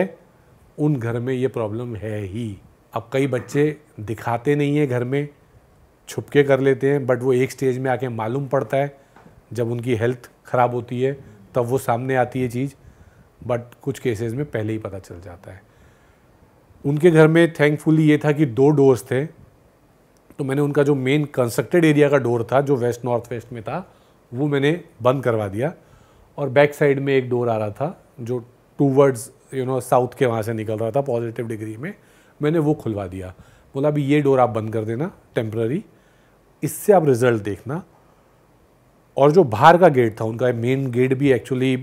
उन घर में ये प्रॉब्लम है ही अब कई बच्चे दिखाते नहीं हैं घर में छुपके कर लेते हैं बट वो एक स्टेज में आके मालूम पड़ता है जब उनकी हेल्थ ख़राब होती है तब वो सामने आती है चीज़ बट कुछ केसेस में पहले ही पता चल जाता है उनके घर में थैंकफुली ये था कि दो डोर्स थे तो मैंने उनका जो मेन कंस्ट्रक्टेड एरिया का डोर था जो वेस्ट नॉर्थ वेस्ट में था वो मैंने बंद करवा दिया और बैक साइड में एक डोर आ रहा था जो towards you know south के वहाँ से निकल रहा था पॉजिटिव डिग्री में मैंने वो खुलवा दिया बोला अभी ये डोर आप बंद कर देना टेम्प्ररी इससे आप रिज़ल्ट देखना और जो बाहर का गेट था उनका मेन गेट भी एक्चुअली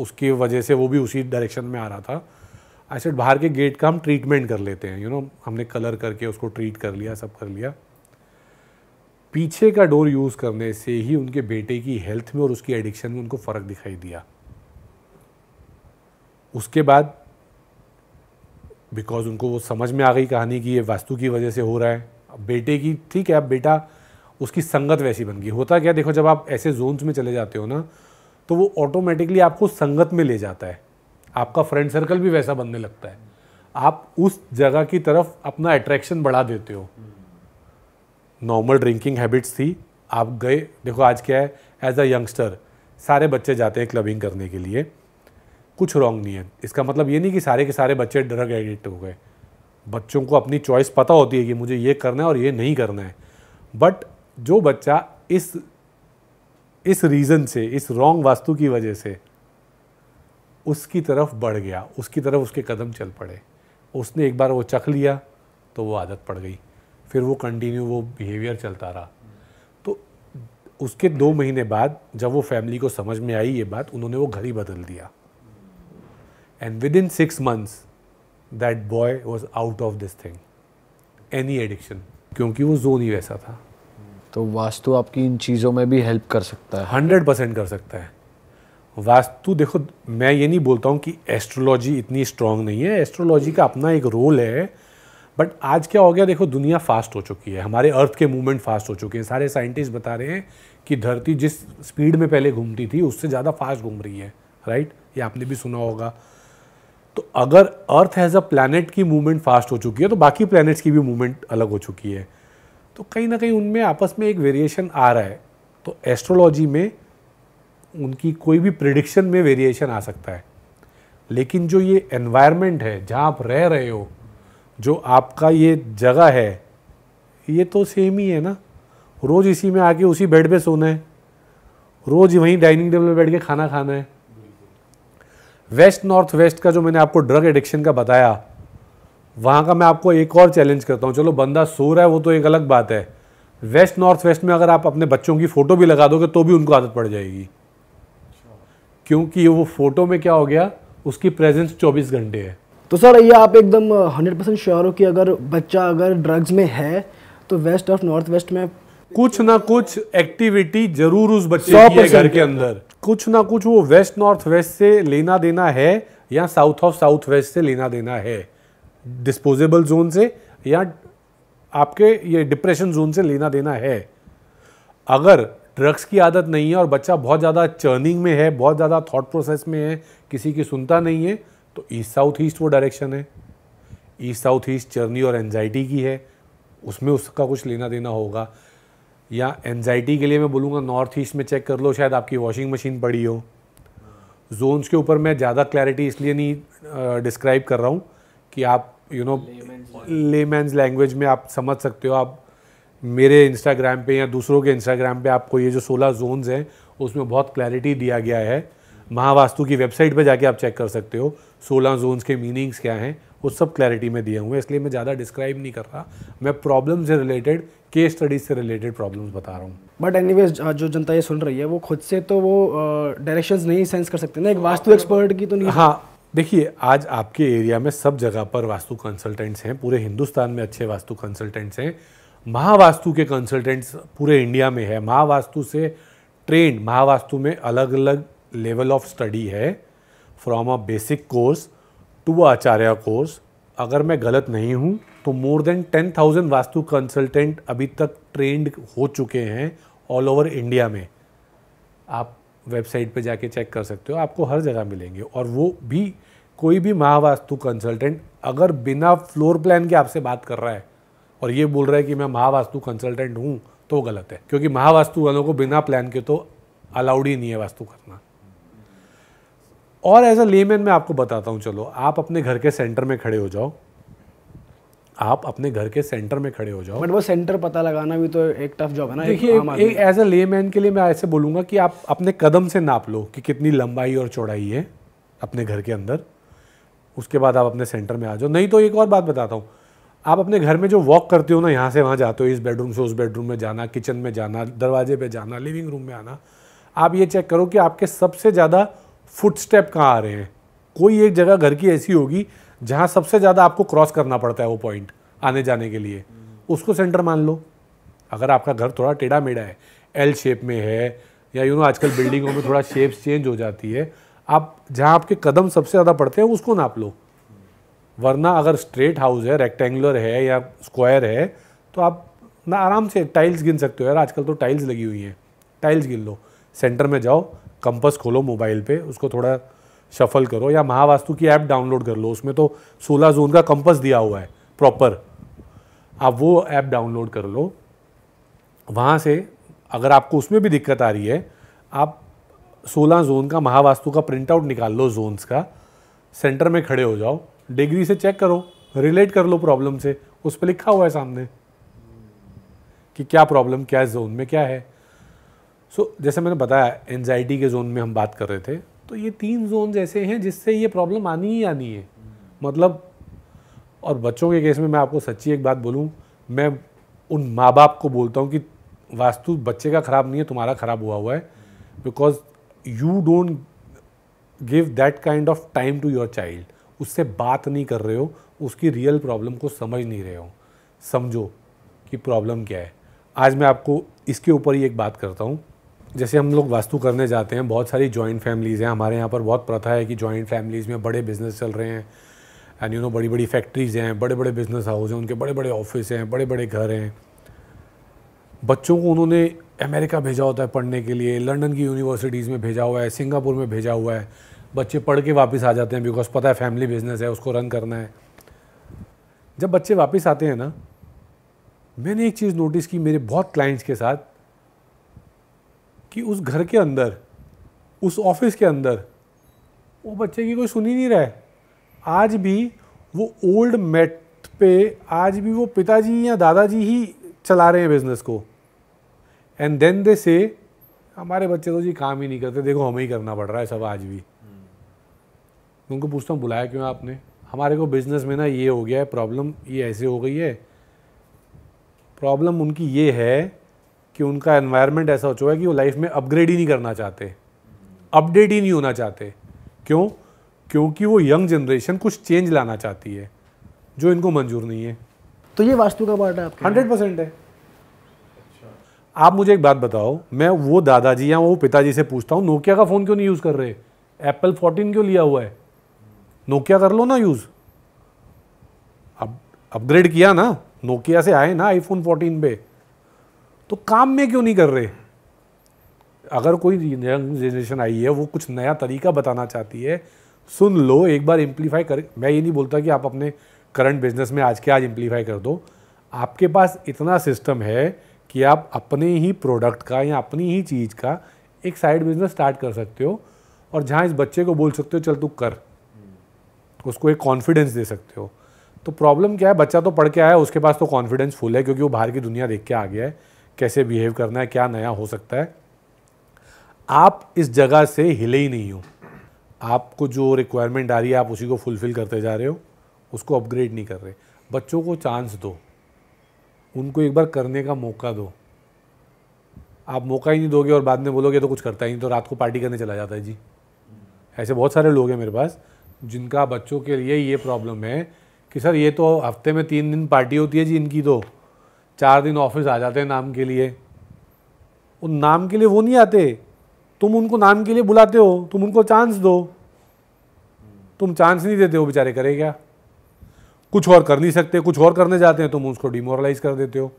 उसकी वजह से वो भी उसी डायरेक्शन में आ रहा था आई सेड बाहर के गेट का हम ट्रीटमेंट कर लेते हैं यू you नो know, हमने कलर करके उसको ट्रीट कर लिया सब कर लिया पीछे का डोर यूज़ करने से ही उनके बेटे की हेल्थ में और उसकी एडिक्शन में उनको फ़र्क दिखाई दिया उसके बाद बिकॉज उनको वो समझ में आ गई कहानी कि ये वास्तु की वजह से हो रहा है बेटे की ठीक है अब बेटा उसकी संगत वैसी बन गई होता क्या देखो जब आप ऐसे जोन्स में चले जाते हो ना तो वो ऑटोमेटिकली आपको संगत में ले जाता है आपका फ्रेंड सर्कल भी वैसा बनने लगता है आप उस जगह की तरफ अपना अट्रैक्शन बढ़ा देते हो नॉर्मल ड्रिंकिंग हैबिट्स थी आप गए देखो आज क्या है एज अ यंगस्टर सारे बच्चे जाते हैं क्लबिंग करने के लिए कुछ रॉन्ग नहीं है इसका मतलब ये नहीं कि सारे के सारे बच्चे ड्रग एडिक्ट हो गए बच्चों को अपनी चॉइस पता होती है कि मुझे ये करना है और ये नहीं करना है बट जो बच्चा इस इस रीज़न से इस रॉन्ग वास्तु की वजह से उसकी तरफ बढ़ गया उसकी तरफ उसके कदम चल पड़े उसने एक बार वो चख लिया तो वो आदत पड़ गई फिर वो कंटिन्यू वो बिहेवियर चलता रहा तो उसके दो महीने बाद जब वो फैमिली को समझ में आई ये बात उन्होंने वो घर ही बदल दिया and within six months that boy was out of this thing any addiction क्योंकि वो जोन ही वैसा था तो वास्तु आपकी इन चीज़ों में भी हेल्प कर सकता है हंड्रेड परसेंट कर सकता है वास्तु देखो मैं ये नहीं बोलता हूँ कि एस्ट्रोलॉजी इतनी स्ट्रांग नहीं है एस्ट्रोलॉजी का अपना एक रोल है बट आज क्या हो गया देखो दुनिया फास्ट हो चुकी है हमारे अर्थ के मूवमेंट फास्ट हो चुके हैं सारे साइंटिस्ट बता रहे हैं कि धरती जिस स्पीड में पहले घूमती थी उससे ज़्यादा फास्ट घूम रही है राइट ये आपने भी सुना होगा तो अगर अर्थ एज अ प्लानट की मूवमेंट फास्ट हो चुकी है तो बाकी प्लानट्स की भी मूवमेंट अलग हो चुकी है तो कहीं ना कहीं उनमें आपस में एक वेरिएशन आ रहा है तो एस्ट्रोलॉजी में उनकी कोई भी प्रिडिक्शन में वेरिएशन आ सकता है लेकिन जो ये एनवायरनमेंट है जहाँ आप रह रहे हो जो आपका ये जगह है ये तो सेम ही है ना रोज़ इसी में आके उसी बेड पे सोना है रोज़ वहीं डाइनिंग टेबल पे बैठ के खाना खाना है वेस्ट नॉर्थ वेस्ट का जो मैंने आपको ड्रग एडिक्शन का बताया वहाँ का मैं आपको एक और चैलेंज करता हूँ चलो बंदा सो रहा है वो तो एक अलग बात है वेस्ट नॉर्थ वेस्ट में अगर आप अपने बच्चों की फ़ोटो भी लगा दोगे तो भी उनको आदत पड़ जाएगी क्योंकि वो फ़ोटो में क्या हो गया उसकी प्रेजेंस 24 घंटे है तो सर ये आप एकदम हंड्रेड परसेंट श्योर हो कि अगर बच्चा अगर ड्रग्स में है तो वेस्ट ऑफ नॉर्थ वेस्ट में कुछ ना कुछ एक्टिविटी जरूर उस बच्चे की है घर के अंदर कुछ ना कुछ वो वेस्ट नॉर्थ वेस्ट से लेना देना है या साउथ ऑफ साउथ वेस्ट से लेना देना है डिस्पोजेबल जोन से या आपके ये डिप्रेशन जोन से लेना देना है अगर ड्रग्स की आदत नहीं है और बच्चा बहुत ज़्यादा चर्निंग में है बहुत ज़्यादा थॉट प्रोसेस में है किसी की सुनता नहीं है तो ईस्ट साउथ ईस्ट वो डायरेक्शन है ईस्ट साउथ ईस्ट जर्नी और एनजाइटी की है उसमें उसका कुछ लेना देना होगा या एनजाइटी के लिए मैं बोलूँगा नॉर्थ ईस्ट में चेक कर लो शायद आपकी वॉशिंग मशीन पड़ी हो जोन्स के ऊपर मैं ज़्यादा क्लैरिटी इसलिए नहीं डिस्क्राइब कर रहा हूँ कि आप यू नो लेमैन लैंग्वेज में आप समझ सकते हो आप मेरे इंस्टाग्राम पे या दूसरों के इंस्टाग्राम पे आपको ये जो 16 जोन्स हैं उसमें बहुत क्लैरिटी दिया गया है महावास्तु की वेबसाइट पे जाके आप चेक कर सकते हो सोलह जोन्स के मीनिंग्स क्या हैं वो सब क्लैरिटी में दिए हुए इसलिए मैं ज़्यादा डिस्क्राइब नहीं कर रहा मैं प्रॉब्लम से रिलेटेड केस स्टडीज से रिलेटेड प्रॉब्लम्स बता रहा हूँ बट एनी जो जनता ये सुन रही है वो खुद से तो वो डायरेक्शन uh, नहीं सेंस कर सकते ना एक वास्तु एक्सपर्ट की तो नहीं हाँ देखिए आज आपके एरिया में सब जगह पर वास्तु कंसल्टेंट्स हैं पूरे हिंदुस्तान में अच्छे वास्तु कंसल्टेंट्स हैं महावास्तु के कंसल्टेंट्स पूरे इंडिया में है महावास्तु से ट्रेंड महावास्तु में अलग अलग लेवल ऑफ स्टडी है from a basic course to acharya course अगर मैं गलत नहीं हूँ तो more than ten thousand Vastu consultant अभी तक ट्रेंड हो चुके हैं ऑल ओवर इंडिया में आप वेबसाइट पे जाके चेक कर सकते हो आपको हर जगह मिलेंगे और वो भी कोई भी महावास्तु कंसल्टेंट अगर बिना फ्लोर प्लान के आपसे बात कर रहा है और ये बोल रहा है कि मैं महावास्तु कंसल्टेंट हूँ तो गलत है क्योंकि महावास्तु वालों को बिना प्लान के तो अलाउड ही नहीं है वास्तु करना और एज अ लेमैन मैं आपको बताता हूँ चलो आप अपने घर के सेंटर में खड़े हो जाओ आप अपने घर के सेंटर में खड़े हो जाओ बट वो सेंटर पता लगाना भी तो एक टफ जॉब है ना देखिए एज अ लेमैन के लिए मैं ऐसे बोलूँगा कि आप अपने कदम से नाप लो कि कितनी लंबाई और चौड़ाई है अपने घर के अंदर उसके बाद आप अपने सेंटर में आ जाओ नहीं तो एक और बात बताता हूँ आप अपने घर में जो वॉक करते हो ना यहाँ से वहाँ जाते हो इस बेडरूम से उस बेडरूम में जाना किचन में जाना दरवाजे पे जाना लिविंग रूम में आना आप ये चेक करो कि आपके सबसे ज़्यादा फुट स्टेप कहाँ आ रहे हैं कोई एक जगह घर की ऐसी होगी जहाँ सबसे ज़्यादा आपको क्रॉस करना पड़ता है वो पॉइंट आने जाने के लिए उसको सेंटर मान लो अगर आपका घर थोड़ा टेढ़ा मेढ़ा है एल शेप में है या यू नो आजकल बिल्डिंगों में थोड़ा शेप्स चेंज हो जाती है आप जहाँ आपके कदम सबसे ज़्यादा पड़ते हैं उसको नाप लो वरना अगर स्ट्रेट हाउस है रेक्टेंगुलर है या स्क्वायर है तो आप ना आराम से टाइल्स गिन सकते हो यार आजकल तो टाइल्स लगी हुई हैं टाइल्स गिन लो सेंटर में जाओ कंपस खोलो मोबाइल पे उसको थोड़ा शफल करो या महावास्तु की ऐप डाउनलोड कर लो उसमें तो सोलह जोन का कंपस दिया हुआ है प्रॉपर आप वो ऐप डाउनलोड कर लो वहाँ से अगर आपको उसमें भी दिक्कत आ रही है आप सोलह जोन का महावास्तु का प्रिंट आउट निकाल लो जोन्स का सेंटर में खड़े हो जाओ डिग्री से चेक करो रिलेट कर लो प्रॉब्लम से उस पर लिखा हुआ है सामने कि क्या प्रॉब्लम क्या जोन में क्या है सो so, जैसे मैंने बताया एनजाइटी के जोन में हम बात कर रहे थे तो ये तीन जोन ऐसे हैं जिससे ये प्रॉब्लम आनी ही आनी है मतलब और बच्चों के केस में मैं आपको सच्ची एक बात बोलूँ मैं उन माँ बाप को बोलता हूँ कि वास्तु बच्चे का ख़राब नहीं है तुम्हारा ख़राब हुआ हुआ है because you don't give that kind of time to your child उससे बात नहीं कर रहे हो उसकी रियल प्रॉब्लम को समझ नहीं रहे हो समझो कि प्रॉब्लम क्या है आज मैं आपको इसके ऊपर ही एक बात करता हूँ जैसे हम लोग वास्तु करने जाते हैं बहुत सारी जॉइंट फैमिलीज़ हैं हमारे यहाँ पर बहुत प्रथा है कि जॉइंट फैमिलीज़ में बड़े बिजनेस चल रहे हैं एंड यू नो बड़ी बड़ी फैक्ट्रीज़ हैं बड़े बड़े बिजनेस हाउस हैं उनके बड़े बड़े ऑफिस हैं बड़े बड़े घर हैं बच्चों को उन्होंने अमेरिका भेजा होता है पढ़ने के लिए लंदन की यूनिवर्सिटीज़ में भेजा हुआ है सिंगापुर में भेजा हुआ है बच्चे पढ़ के वापस आ जाते हैं बिकॉज पता है फैमिली बिजनेस है उसको रन करना है जब बच्चे वापस आते हैं ना मैंने एक चीज़ नोटिस की मेरे बहुत क्लाइंट्स के साथ कि उस घर के अंदर उस ऑफिस के अंदर वो बच्चे की कोई सुन ही नहीं रहा है आज भी वो ओल्ड मेट पे आज भी वो पिताजी या दादाजी ही चला रहे हैं बिजनेस को एंड देन दे से हमारे बच्चे तो जी काम ही नहीं करते देखो हमें ही करना पड़ रहा है सब आज भी hmm. उनको पूछता हूँ बुलाया क्यों आपने हमारे को बिजनेस में ना ये हो गया है प्रॉब्लम ये ऐसे हो गई है प्रॉब्लम उनकी ये है कि उनका एनवायरनमेंट ऐसा हो चुका है कि वो लाइफ में अपग्रेड ही नहीं करना चाहते अपडेट ही नहीं होना चाहते क्यों क्योंकि वो यंग जनरेशन कुछ चेंज लाना चाहती है जो इनको मंजूर नहीं है तो ये वास्तु का पार्ट है हंड्रेड परसेंट है आप मुझे एक बात बताओ मैं वो दादाजी या वो पिताजी से पूछता हूँ नोकिया का फ़ोन क्यों नहीं यूज़ कर रहे एप्पल फोर्टीन क्यों लिया हुआ है नोकिया कर लो ना यूज़ अब अपग्रेड किया ना नोकिया से आए ना आईफोन फोर्टीन पे तो काम में क्यों नहीं कर रहे अगर कोई यंग जनरेशन आई है वो कुछ नया तरीका बताना चाहती है सुन लो एक बार इम्प्लीफाई कर मैं ये नहीं बोलता कि आप अपने करंट बिजनेस में आज के आज इम्प्लीफाई कर दो आपके पास इतना सिस्टम है कि आप अपने ही प्रोडक्ट का या अपनी ही चीज़ का एक साइड बिजनेस स्टार्ट कर सकते हो और जहाँ इस बच्चे को बोल सकते हो चल तू कर उसको एक कॉन्फिडेंस दे सकते हो तो प्रॉब्लम क्या है बच्चा तो पढ़ के आया उसके पास तो कॉन्फिडेंस फुल है क्योंकि वो बाहर की दुनिया देख के आ गया है कैसे बिहेव करना है क्या नया हो सकता है आप इस जगह से हिले ही नहीं हो आपको जो रिक्वायरमेंट आ रही है आप उसी को फुलफ़िल करते जा रहे हो उसको अपग्रेड नहीं कर रहे बच्चों को चांस दो उनको एक बार करने का मौका दो आप मौका ही नहीं दोगे और बाद में बोलोगे तो कुछ करता ही नहीं तो रात को पार्टी करने चला जाता है जी ऐसे बहुत सारे लोग हैं मेरे पास जिनका बच्चों के लिए ये प्रॉब्लम है कि सर ये तो हफ्ते में तीन दिन पार्टी होती है जी इनकी तो चार दिन ऑफिस आ जाते हैं नाम के लिए उन नाम के लिए वो नहीं आते तुम उनको नाम के लिए बुलाते हो तुम उनको चांस दो तुम चांस नहीं देते हो बेचारे करे क्या कुछ और कर नहीं सकते कुछ और करने जाते हैं तुम उसको डिमोरलाइज कर देते हो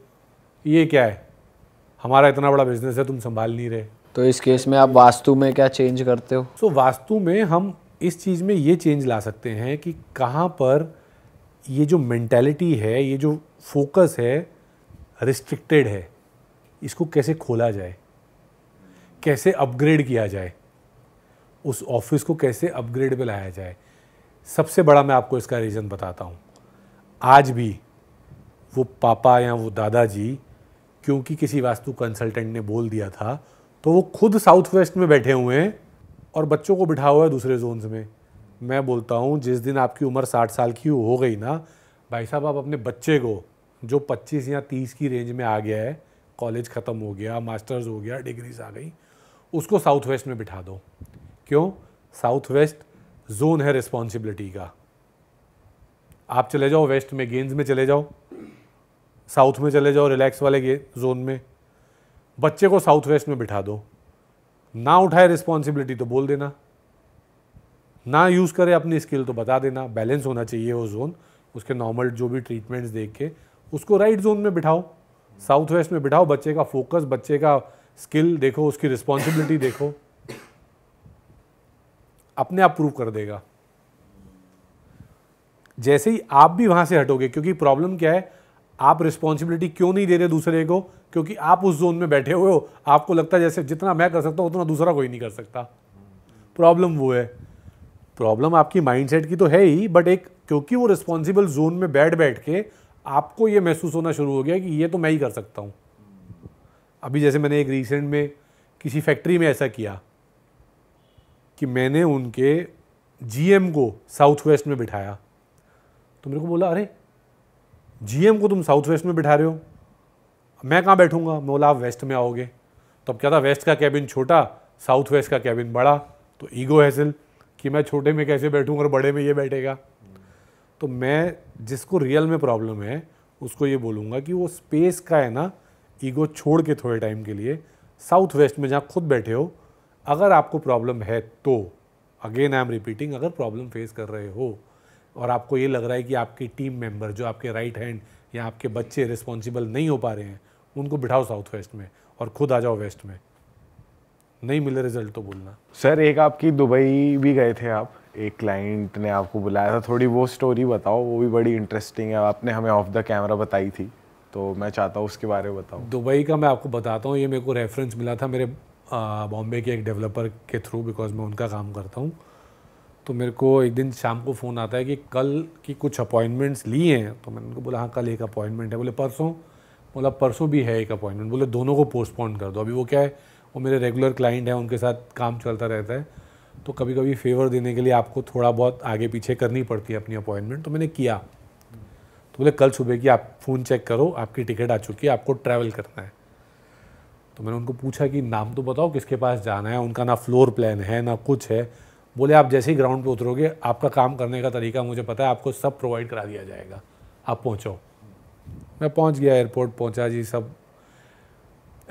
ये क्या है हमारा इतना बड़ा बिजनेस है तुम संभाल नहीं रहे तो इस केस में आप वास्तु में क्या चेंज करते हो सो so, वास्तु में हम इस चीज़ में ये चेंज ला सकते हैं कि कहाँ पर ये जो मैंटेलिटी है ये जो फोकस है रिस्ट्रिक्टेड है इसको कैसे खोला जाए कैसे अपग्रेड किया जाए उस ऑफिस को कैसे अपग्रेड में लाया जाए सबसे बड़ा मैं आपको इसका रीज़न बताता हूँ आज भी वो पापा या वो दादाजी क्योंकि किसी वास्तु कंसल्टेंट ने बोल दिया था तो वो खुद साउथ वेस्ट में बैठे हुए हैं और बच्चों को बिठा हुआ है दूसरे जोन्स में मैं बोलता हूँ जिस दिन आपकी उम्र साठ साल की हो गई ना भाई साहब आप अपने बच्चे को जो 25 या 30 की रेंज में आ गया है कॉलेज ख़त्म हो गया मास्टर्स हो गया डिग्रीज आ गई उसको साउथ वेस्ट में बिठा दो क्यों साउथ वेस्ट जोन है रिस्पॉन्सिबिलिटी का आप चले जाओ वेस्ट में गेंद में चले जाओ साउथ में चले जाओ रिलैक्स वाले जोन में बच्चे को साउथ वेस्ट में बिठा दो ना उठाए रिस्पॉन्सिबिलिटी तो बोल देना ना यूज़ करे अपनी स्किल तो बता देना बैलेंस होना चाहिए वो जोन उसके नॉर्मल जो भी ट्रीटमेंट्स देख के उसको राइट जोन में बिठाओ साउथ वेस्ट में बिठाओ बच्चे का फोकस बच्चे का स्किल देखो उसकी रिस्पॉन्सिबिलिटी देखो अपने आप प्रूव कर देगा जैसे ही आप भी वहां से हटोगे क्योंकि प्रॉब्लम क्या है आप रिस्पॉन्सिबिलिटी क्यों नहीं दे रहे दूसरे को क्योंकि आप उस जोन में बैठे हुए हो आपको लगता है जैसे जितना मैं कर सकता हूं उतना दूसरा कोई नहीं कर सकता प्रॉब्लम वो है प्रॉब्लम आपकी माइंडसेट की तो है ही बट एक क्योंकि वो रिस्पॉन्सिबल जोन में बैठ बैठ के आपको ये महसूस होना शुरू हो गया कि ये तो मैं ही कर सकता हूँ अभी जैसे मैंने एक रिसेंट में किसी फैक्ट्री में ऐसा किया कि मैंने उनके जीएम को साउथ वेस्ट में बिठाया तो मेरे को बोला अरे जीएम को तुम साउथ वेस्ट में बिठा रहे हो मैं कहाँ बैठूंगा मैं बोला आप वेस्ट में आओगे तो अब क्या था वेस्ट का कैबिन छोटा साउथ वेस्ट का कैबिन बड़ा तो ईगो हैसिल कि मैं छोटे में कैसे बैठूँ और बड़े में ये बैठेगा तो मैं जिसको रियल में प्रॉब्लम है उसको ये बोलूँगा कि वो स्पेस का है ना ईगो छोड़ के थोड़े टाइम के लिए साउथ वेस्ट में जहाँ खुद बैठे हो अगर आपको प्रॉब्लम है तो अगेन आई एम रिपीटिंग अगर प्रॉब्लम फेस कर रहे हो और आपको ये लग रहा है कि आपकी टीम मेंबर जो आपके राइट हैंड या आपके बच्चे रिस्पॉन्सिबल नहीं हो पा रहे हैं उनको बिठाओ साउथ वेस्ट में और खुद आ जाओ वेस्ट में नहीं मिले रिजल्ट तो बोलना सर एक आपकी दुबई भी गए थे आप एक क्लाइंट ने आपको बुलाया था थोड़ी वो स्टोरी बताओ वो भी बड़ी इंटरेस्टिंग है आपने हमें ऑफ द कैमरा बताई थी तो मैं चाहता हूँ उसके बारे में बताऊँ दुबई का मैं आपको बताता हूँ ये मेरे को रेफरेंस मिला था मेरे बॉम्बे के एक डेवलपर के थ्रू बिकॉज मैं उनका काम करता हूँ तो मेरे को एक दिन शाम को फ़ोन आता है कि कल की कुछ अपॉइंटमेंट्स ली हैं तो मैंने उनको बोला हाँ कल एक अपॉइंटमेंट है बोले परसों बोला परसों भी है एक अपॉइंटमेंट बोले दोनों को पोस्टपोन कर दो अभी वो क्या है वो मेरे रेगुलर क्लाइंट हैं उनके साथ काम चलता रहता है तो कभी कभी फेवर देने के लिए आपको थोड़ा बहुत आगे पीछे करनी पड़ती है अपनी अपॉइंटमेंट तो मैंने किया तो बोले कल सुबह की आप फ़ोन चेक करो आपकी टिकट आ चुकी है आपको ट्रैवल करना है तो मैंने उनको पूछा कि नाम तो बताओ किसके पास जाना है उनका ना फ्लोर प्लान है ना कुछ है बोले आप जैसे ही ग्राउंड पर उतरोगे आपका काम करने का तरीका मुझे पता है आपको सब प्रोवाइड करा दिया जाएगा आप पहुँचो मैं पहुँच गया एयरपोर्ट पहुँचा जी सब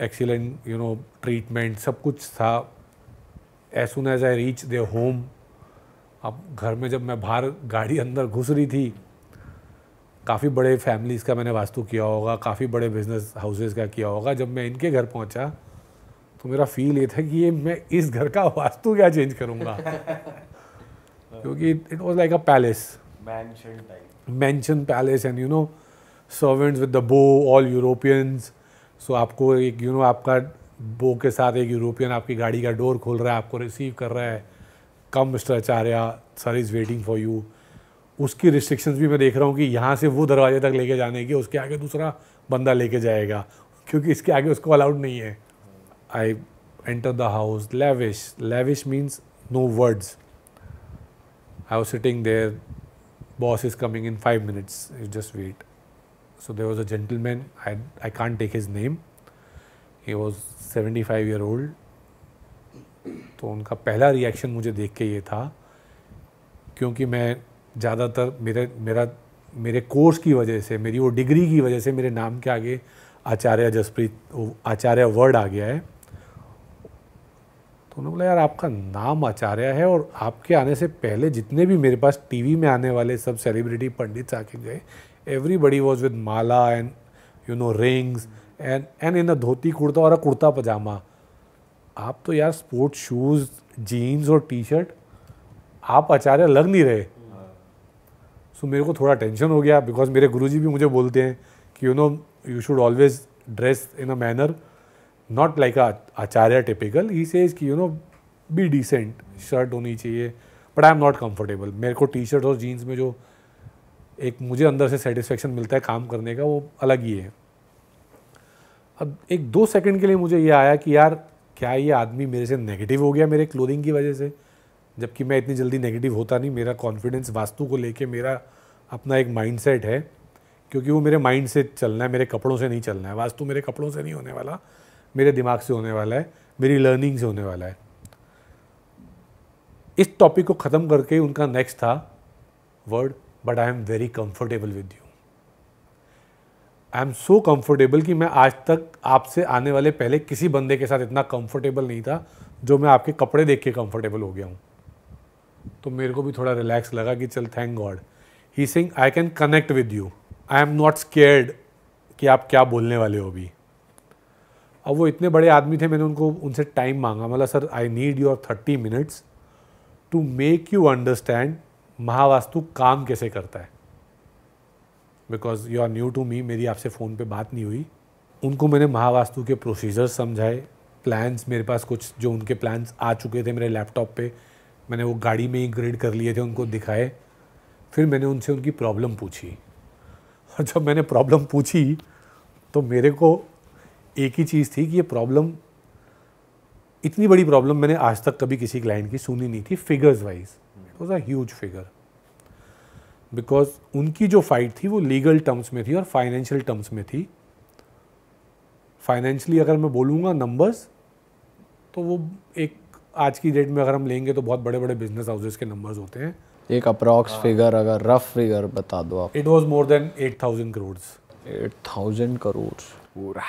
एक्सीलेंट यू नो ट्रीटमेंट सब कुछ था as soon as I reach the home अब घर में जब मैं बाहर गाड़ी अंदर घुस रही थी काफ़ी बड़े फैमिलीज़ का मैंने वास्तु किया होगा काफ़ी बड़े बिजनेस हाउसेज का किया होगा जब मैं इनके घर पहुंचा तो मेरा फील ये था कि ये मैं इस घर का वास्तु क्या चेंज करूँगा क्योंकि it was like a palace mansion palace and you know servants with the bow all Europeans so आपको एक यू you नो know, आपका बो के साथ एक यूरोपियन आपकी गाड़ी का डोर खोल रहा है आपको रिसीव कर रहा है come mister Acharya sir is waiting for you उसकी रिस्ट्रिक्शंस भी मैं देख रहा हूँ कि यहाँ से वो दरवाजे तक लेके जाने की उसके आगे दूसरा बंदा लेके जाएगा क्योंकि इसके आगे उसको अलाउड नहीं है I enter the house lavish lavish means no words I was sitting there boss is coming in five minutes you just wait so there was a gentleman I I can't take his name he was seventy five year old तो उनका पहला रिएक्शन मुझे देख के ये था क्योंकि मैं ज़्यादातर मेरे मेरा मेरे कोर्स की वजह से मेरी वो डिग्री की वजह से मेरे नाम के आगे आचार्य जसप्रीत आचार्य वर्ड आ गया है तो उन्होंने बोला यार आपका नाम आचार्य है और आपके आने से पहले जितने भी मेरे पास टीवी में आने वाले सब सेलिब्रिटी पंडित आके गए everybody was with mala and you know rings and and in a dhoti kurta और अ कुर्ता पजामा आप तो यार स्पोर्ट शूज़ जीन्स और टी शर्ट आप आचार्य लग नहीं रहे सो so, मेरे को थोड़ा टेंशन हो गया बिकॉज मेरे गुरु भी मुझे बोलते हैं कि you know you should always dress in a manner not like a acharya typical he says कि you know be decent shirt होनी चाहिए but I am not comfortable मेरे को टी शर्ट और जीन्स में जो एक मुझे अंदर से सेटिस्फेक्शन मिलता है काम करने का वो अलग ही है अब एक दो सेकंड के लिए मुझे ये आया कि यार क्या ये आदमी मेरे से नेगेटिव हो गया मेरे क्लोथिंग की वजह से जबकि मैं इतनी जल्दी नेगेटिव होता नहीं मेरा कॉन्फिडेंस वास्तु को लेके मेरा अपना एक माइंडसेट है क्योंकि वो मेरे माइंड से चलना है मेरे कपड़ों से नहीं चलना है वास्तु मेरे कपड़ों से नहीं होने वाला मेरे दिमाग से होने वाला है मेरी लर्निंग से होने वाला है इस टॉपिक को ख़त्म करके उनका नेक्स्ट था word but I am very comfortable with you I am so comfortable कि मैं आज तक आपसे आने वाले पहले किसी बंदे के साथ इतना कम्फर्टेबल नहीं था जो मैं आपके कपड़े देख के कम्फर्टेबल हो गया हूँ तो मेरे को भी थोड़ा रिलैक्स लगा कि चल thank God he since I can connect with you I am not scared कि आप क्या बोलने वाले हो अभी अब वो इतने बड़े आदमी थे मैंने उनको उनसे टाइम मांगा मतलब sir I need your thirty minutes to make you understand Mahavastu काम कैसे करता है because you are new to me मेरी आपसे फ़ोन पे बात नहीं हुई उनको मैंने महावास्तु के प्रोसीजर्स समझाए प्लान्स मेरे पास कुछ जो उनके प्लान्स आ चुके थे मेरे लैपटॉप पे मैंने वो गाड़ी में ही ग्रेड कर लिए थे उनको दिखाए फिर मैंने उनसे उनकी प्रॉब्लम पूछी और जब मैंने प्रॉब्लम पूछी तो मेरे को एक ही चीज़ थी कि ये प्रॉब्लम इतनी बड़ी प्रॉब्लम मैंने आज तक कभी किसी क्लाइंट की सुनी नहीं थी figures wise it was a huge figure because उनकी जो फाइट थी वो लीगल टर्म्स में थी और फाइनेंशियल टर्म्स में थी फाइनेंशियली अगर मैं बोलूँगा नंबर्स तो वो एक आज की डेट में अगर हम लेंगे तो बहुत बड़े बड़े बिजनेस हाउसेज के नंबर्स होते हैं एक अप्रॉक्स फिगर हाँ। अगर रफ फिगर बता दो आप it was more than eight thousand crore eight thousand crore पूरा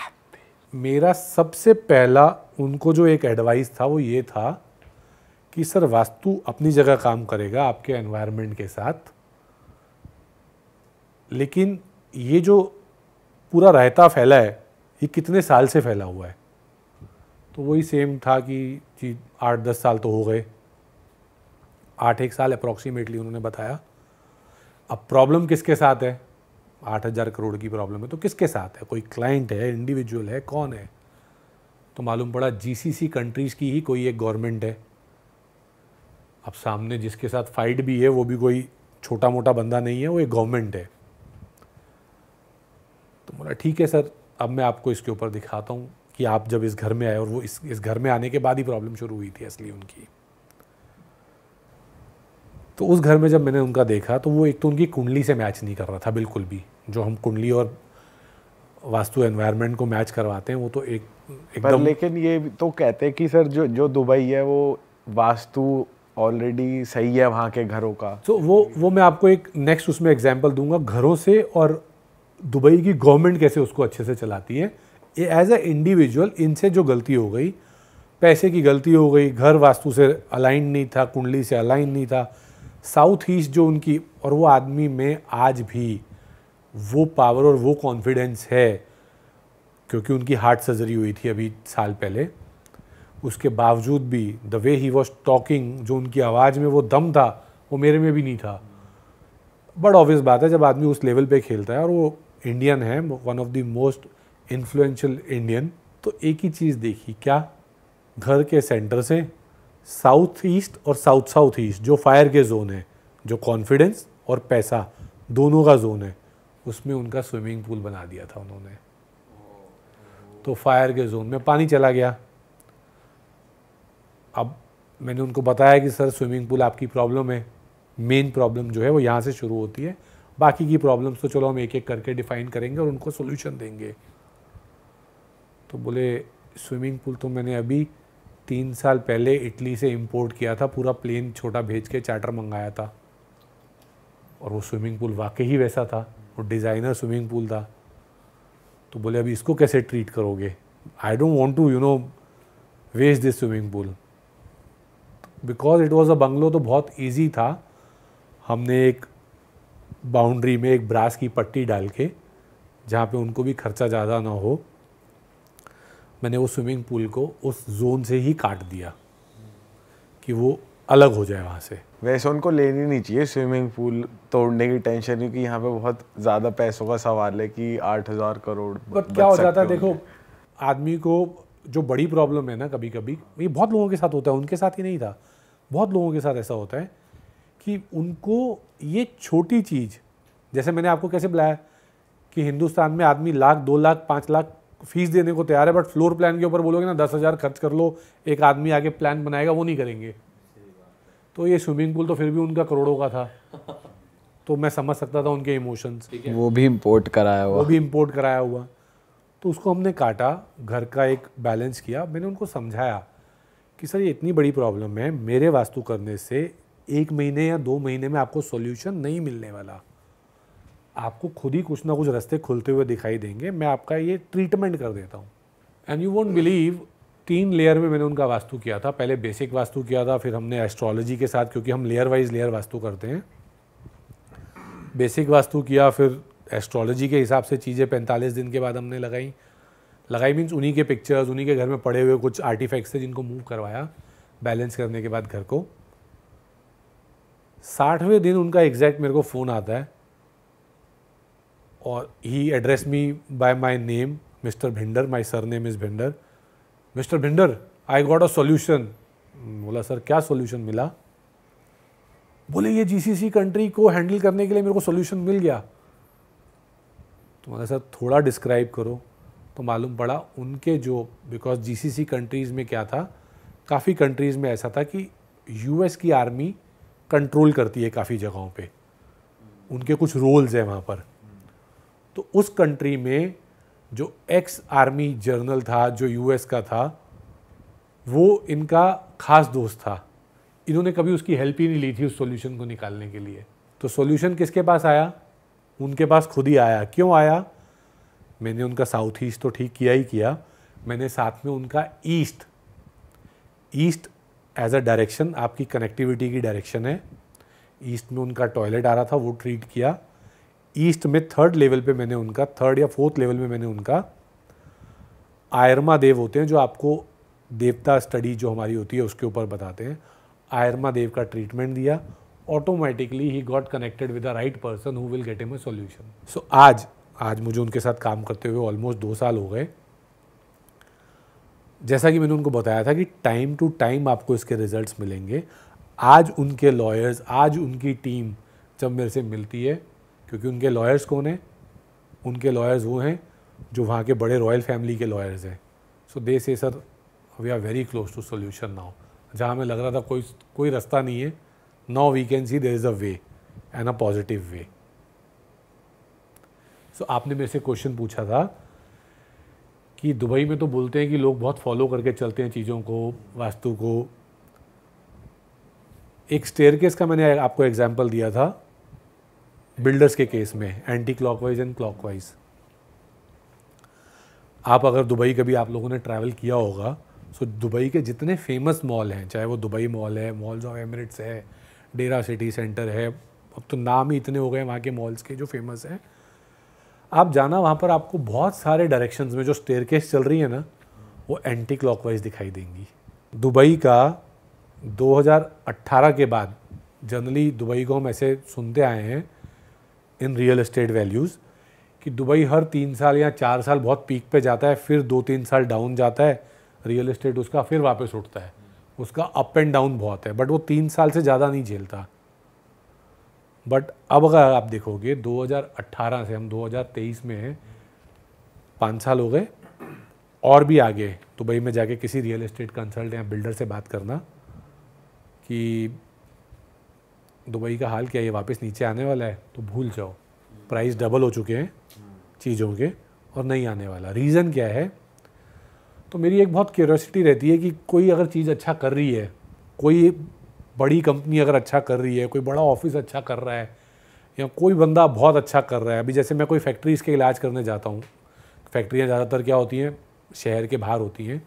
मेरा सबसे पहला उनको जो एक एडवाइस था वो ये था कि सर वास्तु अपनी जगह काम करेगा आपके एनवायरमेंट के साथ लेकिन ये जो पूरा रायता फैला है ये कितने साल से फैला हुआ है तो वही सेम था कि जी आठ दस साल तो हो गए आठ एक साल अप्रॉक्सीमेटली उन्होंने बताया अब प्रॉब्लम किसके साथ है आठ हज़ार करोड़ की प्रॉब्लम है तो किसके साथ है कोई क्लाइंट है इंडिविजुअल है कौन है तो मालूम पड़ा जीसीसी कंट्रीज़ की ही कोई एक गवर्नमेंट है अब सामने जिसके साथ फाइट भी है वो भी कोई छोटा मोटा बंदा नहीं है वो एक गवर्नमेंट है तो बोला ठीक है सर अब मैं आपको इसके ऊपर दिखाता हूँ कि आप जब इस घर में आए और वो इस इस घर में आने के बाद ही प्रॉब्लम शुरू हुई थी असली उनकी तो उस घर में जब मैंने उनका देखा तो वो एक तो उनकी कुंडली से मैच नहीं कर रहा था बिल्कुल भी जो हम कुंडली और वास्तु एनवायरनमेंट को मैच करवाते हैं वो तो एक एकदम लेकिन ये तो कहते हैं कि सर जो जो दुबई है वो वास्तु ऑलरेडी सही है वहाँ के घरों का तो so, वो वो मैं आपको एक नेक्स्ट उसमें एग्जाम्पल दूंगा घरों से और दुबई की गवर्नमेंट कैसे उसको अच्छे से चलाती है एज ए इंडिविजुअल इनसे जो गलती हो गई पैसे की गलती हो गई घर वास्तु से अलाइन नहीं था कुंडली से अलाइन नहीं था साउथ ईस्ट जो उनकी और वो आदमी में आज भी वो पावर और वो कॉन्फिडेंस है क्योंकि उनकी हार्ट सर्जरी हुई थी अभी साल पहले उसके बावजूद भी the way he was talking जो उनकी आवाज़ में वो दम था वो मेरे में भी नहीं था बट ऑब्वियस बात है जब आदमी उस लेवल पे खेलता है और वो इंडियन है one of the most influential Indian तो एक ही चीज़ देखी क्या घर के सेंटर से साउथ ईस्ट और साउथ साउथ ईस्ट जो फायर के जोन है जो कॉन्फिडेंस और पैसा दोनों का जोन है उसमें उनका स्विमिंग पूल बना दिया था उन्होंने तो फायर के जोन में पानी चला गया अब मैंने उनको बताया कि सर स्विमिंग पूल आपकी प्रॉब्लम है मेन प्रॉब्लम जो है वो यहाँ से शुरू होती है बाकी की प्रॉब्लम्स तो चलो हम एक एक करके डिफ़ाइन करेंगे और उनको सोल्यूशन देंगे तो बोले स्विमिंग पूल तो मैंने अभी तीन साल पहले इटली से इम्पोर्ट किया था पूरा प्लेन छोटा भेज के चार्टर मंगाया था और वो स्विमिंग पूल वाकई ही वैसा था वो डिज़ाइनर स्विमिंग पूल था तो बोले अभी इसको कैसे ट्रीट करोगे I don't want to you know waste this swimming pool because it was a bungalow तो बहुत ईजी था हमने एक बाउंड्री में एक ब्रास की पट्टी डाल के जहाँ पे उनको भी खर्चा ज़्यादा ना हो मैंने वो स्विमिंग पूल को उस जोन से ही काट दिया कि वो अलग हो जाए वहाँ से वैसे उनको लेनी नहीं चाहिए स्विमिंग पूल तोड़ने की टेंशन क्योंकि यहाँ पे बहुत ज़्यादा पैसों का सवाल है कि आठ हज़ार करोड़ बट क्या हो जाता है देखो आदमी को जो बड़ी प्रॉब्लम है ना कभी कभी ये बहुत लोगों के साथ होता है उनके साथ ही नहीं था बहुत लोगों के साथ ऐसा होता है कि उनको ये छोटी चीज़ जैसे मैंने आपको कैसे बुलाया कि हिंदुस्तान में आदमी लाख दो लाख पाँच लाख फीस देने को तैयार है बट फ्लोर प्लान के ऊपर बोलोगे ना दस हज़ार खर्च कर लो एक आदमी आगे प्लान बनाएगा वो नहीं करेंगे तो ये स्विमिंग पूल तो फिर भी उनका करोड़ों का था तो मैं समझ सकता था उनके इमोशंस वो भी इम्पोर्ट कराया हुआ वो भी इम्पोर्ट कराया हुआ तो उसको हमने काटा घर का एक बैलेंस किया मैंने उनको समझाया कि सर ये इतनी बड़ी प्रॉब्लम है मेरे वास्तु करने से एक महीने या दो महीने में आपको सॉल्यूशन नहीं मिलने वाला आपको खुद ही कुछ ना कुछ रास्ते खुलते हुए दिखाई देंगे मैं आपका ये ट्रीटमेंट कर देता हूँ एंड यू वोंट बिलीव तीन लेयर में मैंने उनका वास्तु किया था पहले बेसिक वास्तु किया था फिर हमने एस्ट्रोलॉजी के साथ क्योंकि हम लेयर वाइज लेयर वास्तु करते हैं बेसिक वास्तु किया फिर एस्ट्रोलॉजी के हिसाब से चीज़ें पैंतालीस दिन के बाद हमने लगाई लगाई मीन्स उन्हीं के पिक्चर्स उन्हीं के घर में पड़े हुए कुछ आर्टिफैक्ट्स थे जिनको मूव करवाया बैलेंस करने के बाद घर को साठवें दिन उनका एग्जैक्ट मेरे को फ़ोन आता है और ही address me by my name mister Bhinder my surname is Bhinder mister Bhinder I got a solution बोला सर क्या सॉल्यूशन मिला बोले ये जीसीसी कंट्री को हैंडल करने के लिए मेरे को सॉल्यूशन मिल गया तो मैंने सर थोड़ा डिस्क्राइब करो तो मालूम पड़ा उनके जो बिकॉज जीसीसी कंट्रीज़ में क्या था काफ़ी कंट्रीज़ में ऐसा था कि यूएस की आर्मी कंट्रोल करती है काफ़ी जगहों पे उनके कुछ रोल्स हैं वहाँ पर तो उस कंट्री में जो एक्स आर्मी जर्नल था जो यूएस का था वो इनका ख़ास दोस्त था इन्होंने कभी उसकी हेल्प ही नहीं ली थी उस सॉल्यूशन को निकालने के लिए तो सॉल्यूशन किसके पास आया उनके पास खुद ही आया क्यों आया मैंने उनका साउथ ईस्ट तो ठीक किया ही किया मैंने साथ में उनका east east as a direction आपकी कनेक्टिविटी की डायरेक्शन है ईस्ट में उनका टॉयलेट आ रहा था वो ट्रीट किया ईस्ट में थर्ड लेवल पे मैंने उनका थर्ड या फोर्थ लेवल में मैंने उनका आयरमा देव होते हैं जो आपको देवता स्टडी जो हमारी होती है उसके ऊपर बताते हैं आयरमा देव का ट्रीटमेंट दिया ऑटोमेटिकली ही got connected with the right person who will get me a solution so आज आज मुझे उनके साथ काम करते हुए ऑलमोस्ट दो साल हो गए जैसा कि मैंने उनको बताया था कि टाइम टू टाइम आपको इसके रिजल्ट्स मिलेंगे आज उनके लॉयर्स आज उनकी टीम जब मेरे से मिलती है क्योंकि उनके लॉयर्स कौन हैं उनके लॉयर्स वो हैं जो वहाँ के बड़े रॉयल फैमिली के लॉयर्स हैं so they say sir we are very close to solution now जहाँ हमें लग रहा था कोई कोई रास्ता नहीं है now we can see there is a way and a positive way so आपने मेरे से क्वेश्चन पूछा था कि दुबई में तो बोलते हैं कि लोग बहुत फॉलो करके चलते हैं चीज़ों को वास्तु को एक स्टेयर केस का मैंने आपको एग्जाम्पल दिया था बिल्डर्स के केस में एंटी क्लॉकवाइज एंड क्लॉकवाइज आप अगर दुबई कभी आप लोगों ने ट्रैवल किया होगा सो दुबई के जितने फेमस मॉल हैं चाहे वो दुबई मॉल है मॉल्स ऑफ एमिरेट्स है डेरा सिटी सेंटर है अब तो नाम ही इतने हो गए वहाँ के मॉल्स के जो फेमस हैं आप जाना वहाँ पर आपको बहुत सारे डायरेक्शंस में जो स्टेयर चल रही है ना वो एंटी क्लॉकवाइज दिखाई देंगी दुबई का 2018 के बाद जनरली दुबई को हम ऐसे सुनते आए हैं इन रियल इस्टेट वैल्यूज़ कि दुबई हर तीन साल या चार साल बहुत पीक पे जाता है फिर दो तीन साल डाउन जाता है रियल इस्टेट उसका फिर वापस उठता है उसका अप एंड डाउन बहुत है बट वो तीन साल से ज़्यादा नहीं झेलता बट अब अगर आप देखोगे 2018 से हम 2023 में हैं पाँच साल हो गए और भी आगे तो भाई मैं जाके किसी रियल एस्टेट कंसल्ट या बिल्डर से बात करना कि दुबई का हाल क्या ये वापस नीचे आने वाला है तो भूल जाओ प्राइस डबल हो चुके हैं चीज़ों के और नहीं आने वाला रीज़न क्या है तो मेरी एक बहुत क्यूरोसिटी रहती है कि कोई अगर चीज़ अच्छा कर रही है कोई बड़ी कंपनी अगर अच्छा कर रही है कोई बड़ा ऑफिस अच्छा कर रहा है या कोई बंदा बहुत अच्छा कर रहा है अभी जैसे मैं कोई फैक्ट्रीज़ के इलाज करने जाता हूँ फैक्ट्रियाँ ज़्यादातर क्या होती हैं शहर के बाहर होती हैं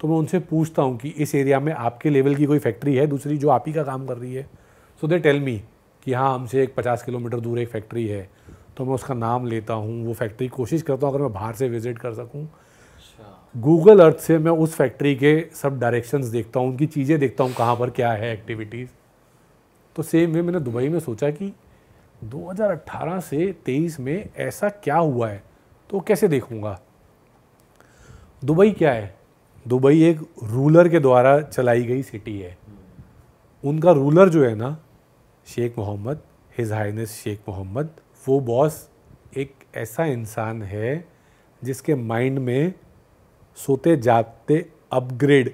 तो मैं उनसे पूछता हूँ कि इस एरिया में आपके लेवल की कोई फैक्ट्री है दूसरी जो आप ही का काम कर रही है सो दे टेल मी कि हाँ हमसे एक पचास किलोमीटर दूर एक फैक्ट्री है तो मैं उसका नाम लेता हूँ वो फैक्ट्री कोशिश करता हूँ अगर मैं बाहर से विज़िट कर सकूँ गूगल अर्थ से मैं उस फैक्ट्री के सब डायरेक्शंस देखता हूँ उनकी चीज़ें देखता हूँ कहाँ पर क्या है एक्टिविटीज़ तो सेम वे मैंने दुबई में सोचा कि 2018 से 23 में ऐसा क्या हुआ है तो कैसे देखूँगा दुबई क्या है दुबई एक रूलर के द्वारा चलाई गई सिटी है उनका रूलर जो है ना Sheikh Mohammed His Highness Sheikh Mohammed वो बॉस एक ऐसा इंसान है जिसके माइंड में सोते जागते अपग्रेड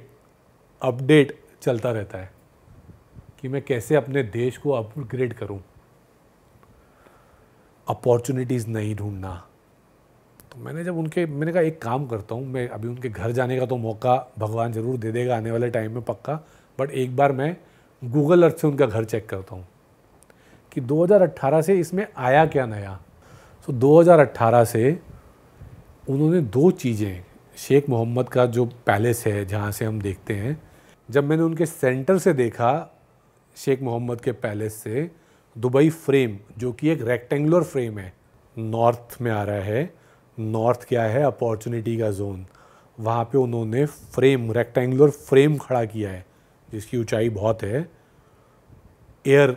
अपडेट चलता रहता है कि मैं कैसे अपने देश को अपग्रेड करूं अपॉर्चुनिटीज़ नहीं ढूंढना तो मैंने जब उनके मैंने कहा एक काम करता हूँ मैं अभी उनके घर जाने का तो मौका भगवान ज़रूर दे देगा आने वाले टाइम में पक्का बट एक बार मैं गूगल अर्थ से उनका घर चेक करता हूँ कि 2018 से इसमें आया क्या नया सो so, 2018 से उन्होंने दो चीज़ें शेख मोहम्मद का जो पैलेस है जहाँ से हम देखते हैं जब मैंने उनके सेंटर से देखा शेख मोहम्मद के पैलेस से दुबई फ्रेम जो कि एक रेक्टेंगुलर फ्रेम है नॉर्थ में आ रहा है नॉर्थ क्या है अपॉर्चुनिटी का जोन वहाँ पे उन्होंने फ्रेम रेक्टेंगुलर फ्रेम खड़ा किया है जिसकी ऊंचाई बहुत है air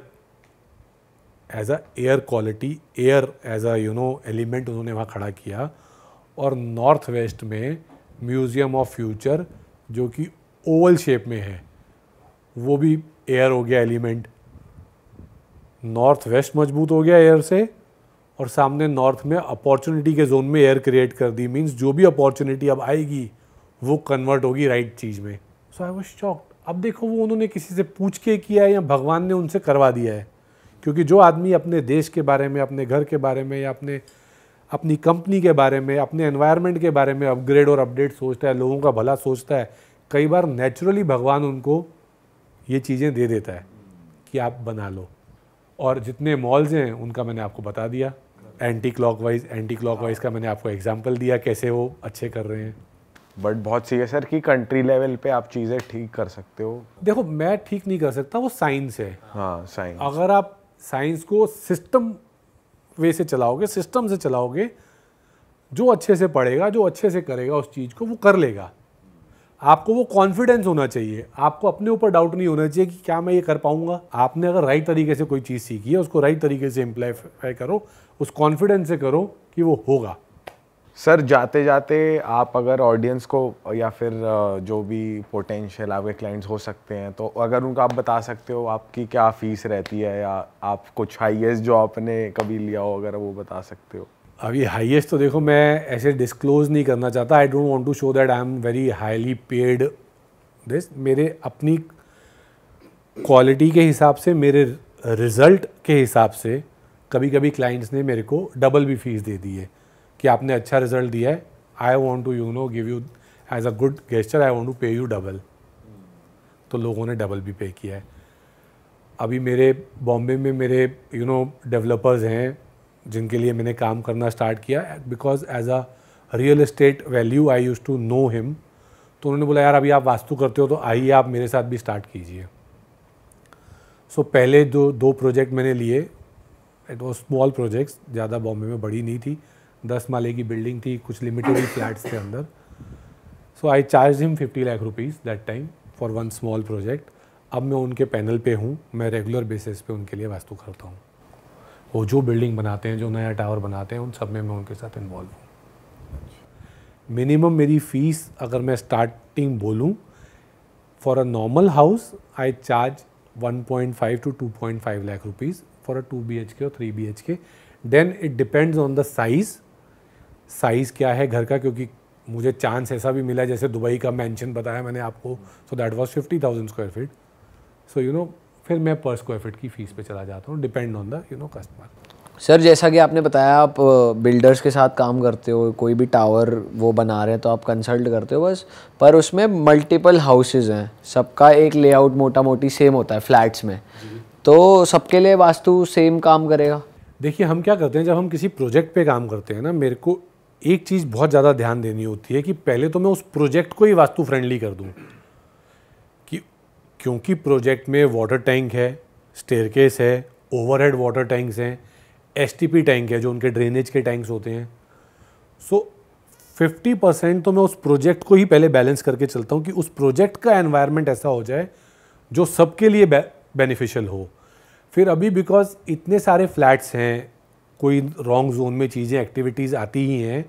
as a air quality air as a you know element उन्होंने वहाँ खड़ा किया और नॉर्थ वेस्ट में म्यूज़ियम ऑफ फ्यूचर जो कि ओवल शेप में है वो भी एयर हो गया एलिमेंट नॉर्थ वेस्ट मजबूत हो गया एयर से और सामने नॉर्थ में अपॉर्चुनिटी के जोन में एयर क्रिएट कर दी मींस जो भी अपॉर्चुनिटी अब आएगी वो कन्वर्ट होगी राइट चीज़ में सो आई वॉज शॉक्ड अब देखो वो उन्होंने किसी से पूछ के किया है या भगवान ने उनसे करवा दिया है क्योंकि जो आदमी अपने देश के बारे में अपने घर के बारे में या अपने अपनी कंपनी के बारे में अपने एनवायरनमेंट के बारे में अपग्रेड और अपडेट सोचता है लोगों का भला सोचता है कई बार नेचुरली भगवान उनको ये चीज़ें दे देता है कि आप बना लो और जितने मॉल्स हैं उनका मैंने आपको बता दिया anticlockwise anticlockwise का मैंने आपको एग्जाम्पल दिया कैसे वो अच्छे कर रहे हैं बट बहुत सी है सर कि कंट्री लेवल पे आप चीज़ें ठीक कर सकते हो देखो मैं ठीक नहीं कर सकता वो साइंस है हाँ साइंस अगर आप साइंस को सिस्टम वे से चलाओगे सिस्टम से चलाओगे जो अच्छे से पढ़ेगा जो अच्छे से करेगा उस चीज़ को वो कर लेगा आपको वो कॉन्फिडेंस होना चाहिए आपको अपने ऊपर डाउट नहीं होना चाहिए कि क्या मैं ये कर पाऊंगा आपने अगर राइट तरीके से कोई चीज़ सीखी है उसको राइट तरीके से इम्प्लाई करो उस कॉन्फिडेंस से करो कि वो होगा सर जाते जाते आप अगर ऑडियंस को या फिर जो भी पोटेंशियल आपके क्लाइंट्स हो सकते हैं तो अगर उनको आप बता सकते हो आपकी क्या फ़ीस रहती है या आप कुछ हाईएस्ट जो आपने कभी लिया हो अगर वो बता सकते हो अभी हाईएस्ट तो देखो मैं ऐसे डिस्क्लोज नहीं करना चाहता I don't want to show that I am very highly paid this मेरे अपनी क्वालिटी के हिसाब से मेरे रिज़ल्ट के हिसाब से कभी कभी क्लाइंट्स ने मेरे को डबल भी फीस दे दी है कि आपने अच्छा रिजल्ट दिया है I want to you know give you as a good gesture I want to pay you double तो लोगों ने डबल भी पे किया है अभी मेरे बॉम्बे में मेरे यू नो डेवलपर्स हैं जिनके लिए मैंने काम करना स्टार्ट किया because as a real estate value I use to know him तो उन्होंने बोला यार अभी आप वास्तु करते हो तो आइए आप मेरे साथ भी स्टार्ट कीजिए सो so, पहले जो दो, दो प्रोजेक्ट मैंने लिए इट वॉज स्मॉल प्रोजेक्ट्स ज़्यादा बॉम्बे में बड़ी नहीं थी दस माले की बिल्डिंग थी कुछ लिमिटेड ही फ्लैट्स थे अंदर so I charge him fifty lakh rupees that time for one small project अब मैं उनके पैनल पे हूँ मैं रेगुलर बेसिस पे उनके लिए वास्तु करता हूँ वो जो बिल्डिंग बनाते हैं जो नया टावर बनाते हैं उन सब में मैं उनके साथ इन्वॉल्व हूँ मिनिमम मेरी फ़ीस अगर मैं स्टार्टिंग बोलूँ for a normal house I charge 1.5 to 2.5 lakh rupees for a 2 B H K और 3 B H K then it depends on the size size क्या है घर का क्योंकि मुझे चांस ऐसा भी मिला जैसे दुबई का मैंशन बताया मैंने आपको so that was fifty thousand square feet so you know फिर मैं पर स्क्वायर फीट की फ़ीस पे चला जाता हूँ depend on the you know customer sir जैसा कि आपने बताया आप बिल्डर्स के साथ काम करते हो कोई भी टावर वो बना रहे हैं तो आप कंसल्ट करते हो बस पर उसमें मल्टीपल हाउसेज हैं सबका एक लेआउट मोटा मोटी सेम होता है फ्लैट्स में तो सबके लिए वास्तु सेम काम करेगा देखिए हम क्या करते हैं जब हम किसी प्रोजेक्ट पे काम करते हैं ना मेरे को एक चीज़ बहुत ज़्यादा ध्यान देनी होती है कि पहले तो मैं उस प्रोजेक्ट को ही वास्तु फ्रेंडली कर दूँ कि क्योंकि प्रोजेक्ट में वाटर टैंक है स्टेयरकेस है ओवरहेड वाटर टैंक्स हैं एस टैंक है जो उनके ड्रेनेज के टैंक्स होते हैं सो फिफ्टी परसेंट तो मैं उस प्रोजेक्ट को ही पहले बैलेंस करके चलता हूँ कि उस प्रोजेक्ट का एनवायरनमेंट ऐसा हो जाए जो सबके लिए बेनिफिशियल हो फिर अभी बिकॉज इतने सारे फ्लैट्स हैं कोई रॉन्ग जोन में चीज़ें एक्टिविटीज़ आती ही हैं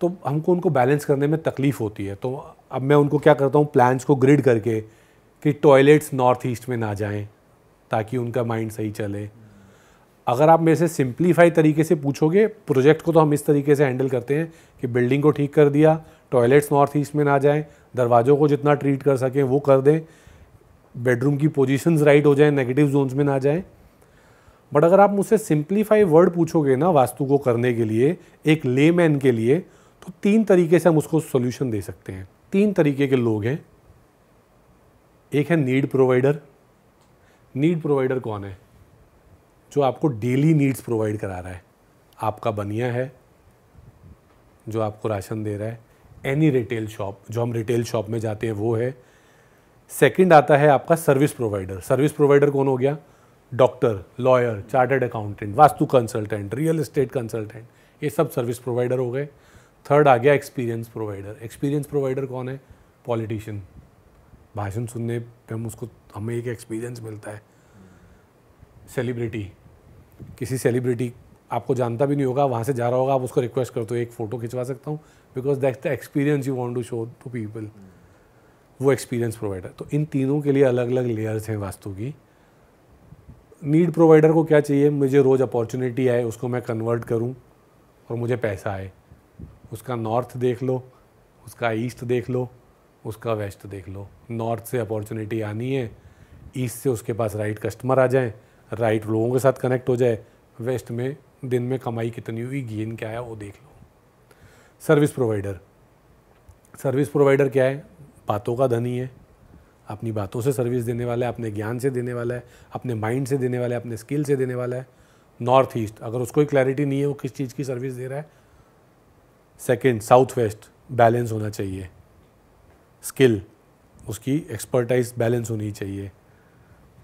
तो हमको उनको बैलेंस करने में तकलीफ़ होती है तो अब मैं उनको क्या करता हूँ प्लान्स को ग्रिड करके कि टॉयलेट्स नॉर्थ ईस्ट में ना जाएं ताकि उनका माइंड सही चले अगर आप मेरे से सिंप्लीफाई तरीके से पूछोगे प्रोजेक्ट को तो हम इस तरीके से हैंडल करते हैं कि बिल्डिंग को ठीक कर दिया टॉयलेट्स नॉर्थ ईस्ट में ना जाएं दरवाज़ों को जितना ट्रीट कर सकें वो कर दें बेडरूम की पोजीशंस राइट हो जाएं नेगेटिव जोन्स में ना जाएं बट अगर आप मुझसे सिंप्लीफाई वर्ड पूछोगे ना वास्तु को करने के लिए एक मैन के लिए तो तीन तरीके से हम उसको सोल्यूशन दे सकते हैं तीन तरीके के लोग हैं एक है नीड प्रोवाइडर नीड प्रोवाइडर कौन है जो आपको डेली नीड्स प्रोवाइड करा रहा है आपका बनिया है जो आपको राशन दे रहा है एनी रिटेल शॉप जो हम रिटेल शॉप में जाते हैं वो है सेकंड आता है आपका सर्विस प्रोवाइडर सर्विस प्रोवाइडर कौन हो गया doctor lawyer chartered accountant vastu consultant real estate consultant ये सब सर्विस प्रोवाइडर हो गए थर्ड आ गया एक्सपीरियंस प्रोवाइडर एक्सपीरियंस प्रोवाइडर कौन है पॉलिटिशियन भाषण सुनने पे हम उसको हमें एक एक्सपीरियंस मिलता है सेलिब्रिटी किसी सेलिब्रिटी आपको जानता भी नहीं होगा वहाँ से जा रहा होगा आप उसको रिक्वेस्ट करते हो एक फ़ोटो खिंचवा सकता हूँ because that's the experience you want to show to people वो एक्सपीरियंस प्रोवाइडर तो इन तीनों के लिए अलग अलग लेयर्स हैं वास्तु की नीड प्रोवाइडर को क्या चाहिए मुझे रोज़ अपॉर्चुनिटी आए उसको मैं कन्वर्ट करूं और मुझे पैसा आए उसका नॉर्थ देख लो उसका ईस्ट देख लो उसका वेस्ट देख लो नॉर्थ से अपॉर्चुनिटी आनी है ईस्ट से उसके पास राइट कस्टमर आ जाए राइट लोगों के साथ कनेक्ट हो जाए वेस्ट में दिन में कमाई कितनी हुई गेन क्या आया वो देख लो सर्विस प्रोवाइडर सर्विस प्रोवाइडर क्या है बातों का धनी है अपनी बातों से सर्विस देने वाला है अपने ज्ञान से देने वाला है अपने माइंड से देने वाला है अपने स्किल से देने वाला है नॉर्थ ईस्ट अगर उसको ही क्लैरिटी नहीं है वो किस चीज़ की सर्विस दे रहा है सेकेंड साउथ वेस्ट बैलेंस होना चाहिए स्किल उसकी एक्सपर्टाइज बैलेंस होनी चाहिए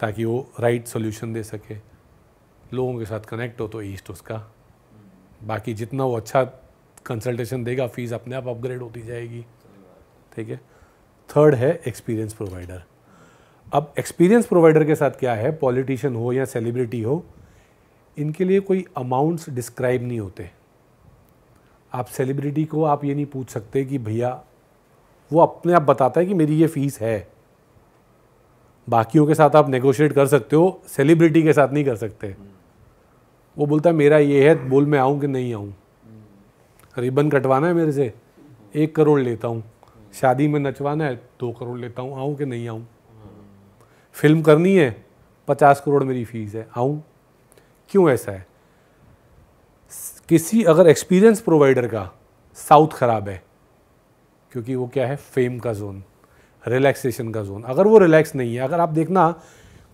ताकि वो राइट सोल्यूशन दे सके लोगों के साथ कनेक्ट हो तो ईस्ट उसका बाकी जितना वो अच्छा कंसल्टेशन देगा फीस अपने आप अपग्रेड होती जाएगी ठीक है थर्ड है एक्सपीरियंस प्रोवाइडर अब एक्सपीरियंस प्रोवाइडर के साथ क्या है पॉलिटिशियन हो या सेलिब्रिटी हो इनके लिए कोई अमाउंट्स डिस्क्राइब नहीं होते आप सेलिब्रिटी को आप ये नहीं पूछ सकते कि भैया वो अपने आप बताता है कि मेरी ये फ़ीस है बाकियों के साथ आप नेगोशिएट कर सकते हो सेलिब्रिटी के साथ नहीं कर सकते वो बोलता है मेरा ये है बोल मैं आऊँ कि नहीं आऊँ रिबन कटवाना है मेरे से एक करोड़ लेता हूँ शादी में नचवाना है दो करोड़ लेता हूँ आऊँ कि नहीं आऊँ फिल्म करनी है पचास करोड़ मेरी फ़ीस है आऊँ क्यों ऐसा है किसी अगर एक्सपीरियंस प्रोवाइडर का साउथ ख़राब है क्योंकि वो क्या है फेम का जोन रिलैक्सेशन का जोन अगर वो रिलैक्स नहीं है अगर आप देखना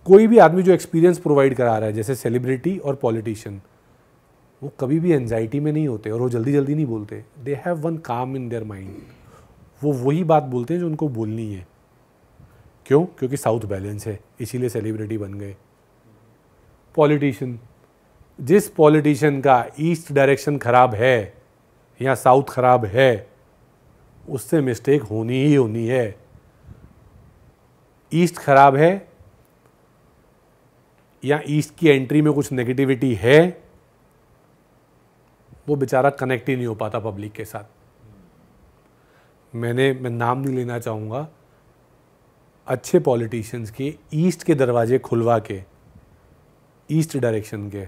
कोई भी आदमी जो एक्सपीरियंस प्रोवाइड करा रहा है जैसे सेलिब्रिटी और पॉलिटिशियन वो कभी भी एनजाइटी में नहीं होते और वो जल्दी जल्दी नहीं बोलते दे हैव वन काम इन देयर माइंड वो वही बात बोलते हैं जो उनको बोलनी है क्यों क्योंकि साउथ बैलेंस है इसीलिए सेलिब्रिटी बन गए पॉलिटिशियन जिस पॉलिटिशियन का ईस्ट डायरेक्शन ख़राब है या साउथ ख़राब है उससे मिस्टेक होनी ही होनी है ईस्ट ख़राब है या ईस्ट की एंट्री में कुछ नेगेटिविटी है वो बेचारा कनेक्ट ही नहीं हो पाता पब्लिक के साथ मैंने मैं नाम नहीं लेना चाहूँगा अच्छे पॉलिटिशियंस के ईस्ट के दरवाजे खुलवा के ईस्ट डायरेक्शन के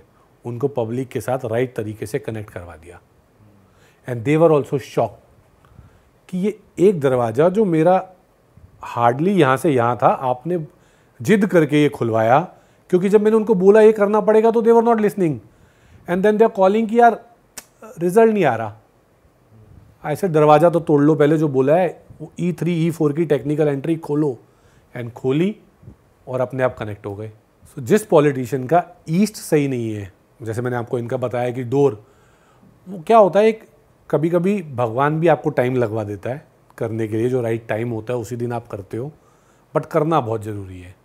उनको पब्लिक के साथ राइट तरीके से कनेक्ट करवा दिया and they were also shock कि ये एक दरवाज़ा जो मेरा हार्डली यहाँ से यहाँ था आपने जिद करके ये खुलवाया क्योंकि जब मैंने उनको बोला ये करना पड़ेगा तो they were not listening and then they are calling कि यार रिजल्ट नहीं आ रहा ऐसे दरवाज़ा तो तोड़ लो पहले जो बोला है वो ई थ्री ई फोर की टेक्निकल एंट्री खोलो एंड खोली और अपने आप कनेक्ट हो गए सो so, जिस पॉलिटिशियन का ईस्ट सही नहीं है जैसे मैंने आपको इनका बताया कि डोर वो क्या होता है एक कभी कभी भगवान भी आपको टाइम लगवा देता है करने के लिए जो राइट टाइम होता है उसी दिन आप करते हो बट करना बहुत ज़रूरी है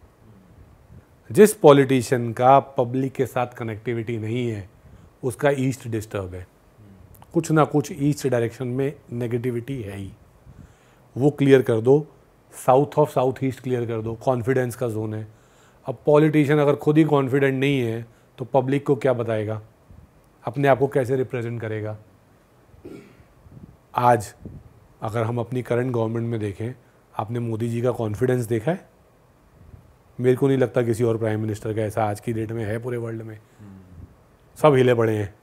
जिस पॉलिटिशियन का पब्लिक के साथ कनेक्टिविटी नहीं है उसका ईस्ट डिस्टर्ब है कुछ ना कुछ ईस्ट डायरेक्शन में नेगेटिविटी है ही वो क्लियर कर दो south of south east clear कर दो कॉन्फिडेंस का जोन है अब पॉलिटिशियन अगर खुद ही कॉन्फिडेंट नहीं है तो पब्लिक को क्या बताएगा अपने आप को कैसे रिप्रेजेंट करेगा आज अगर हम अपनी करंट गवर्नमेंट में देखें आपने मोदी जी का कॉन्फिडेंस देखा है मेरे को नहीं लगता किसी और प्राइम मिनिस्टर का ऐसा आज की डेट में है पूरे वर्ल्ड में हम्म। सब हिले पड़े हैं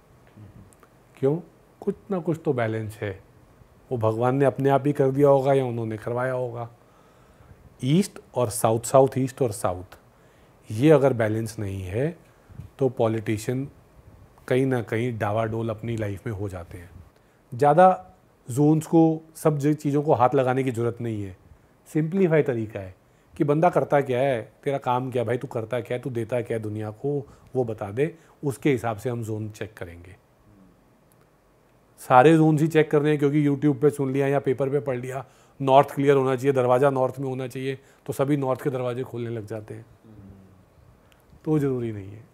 क्यों कुछ ना कुछ तो बैलेंस है वो भगवान ने अपने आप ही कर दिया होगा या उन्होंने करवाया होगा ईस्ट और साउथ साउथ ईस्ट और साउथ ये अगर बैलेंस नहीं है तो पॉलिटिशियन कहीं ना कहीं डावाडोल अपनी लाइफ में हो जाते हैं ज़्यादा जोन्स को सब चीज़ों को हाथ लगाने की ज़रूरत नहीं है सिंप्लीफाई तरीका है कि बंदा करता क्या है तेरा काम क्या भाई तू करता क्या है तू देता क्या है दुनिया को वो बता दे उसके हिसाब से हम जोन चेक करेंगे सारे जोन्स ही चेक करने हैं क्योंकि यूट्यूब पे सुन लिया या पेपर पे पढ़ लिया नॉर्थ क्लियर होना चाहिए दरवाज़ा नॉर्थ में होना चाहिए तो सभी नॉर्थ के दरवाजे खोलने लग जाते हैं तो ज़रूरी नहीं है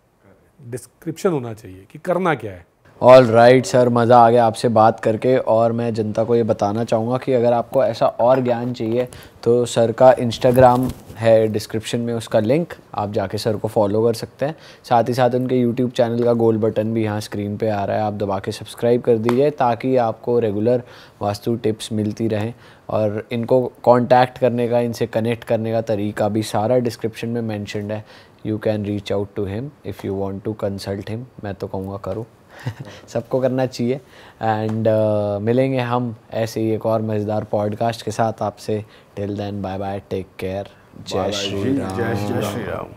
डिस्क्रिप्शन होना चाहिए कि करना क्या है ऑल राइट सर मज़ा आ गया आपसे बात करके और मैं जनता को ये बताना चाहूँगा कि अगर आपको ऐसा और ज्ञान चाहिए तो सर का इंस्टाग्राम है डिस्क्रिप्शन में उसका लिंक आप जाके सर को फॉलो कर सकते हैं साथ ही साथ उनके यूट्यूब चैनल का गोल बटन भी यहाँ स्क्रीन पे आ रहा है आप दबा के सब्सक्राइब कर दीजिए ताकि आपको रेगुलर वास्तु टिप्स मिलती रहें और इनको कांटेक्ट करने का इनसे कनेक्ट करने का तरीका भी सारा डिस्क्रिप्शन में मैंशनड है you can reach out to him if you want to consult him मैं तो कहूँगा करूँ सबको करना चाहिए एंड uh, मिलेंगे हम ऐसे ही एक और मज़ेदार पॉडकास्ट के साथ आपसे till then bye bye take care जय श्री राम जय श्री राम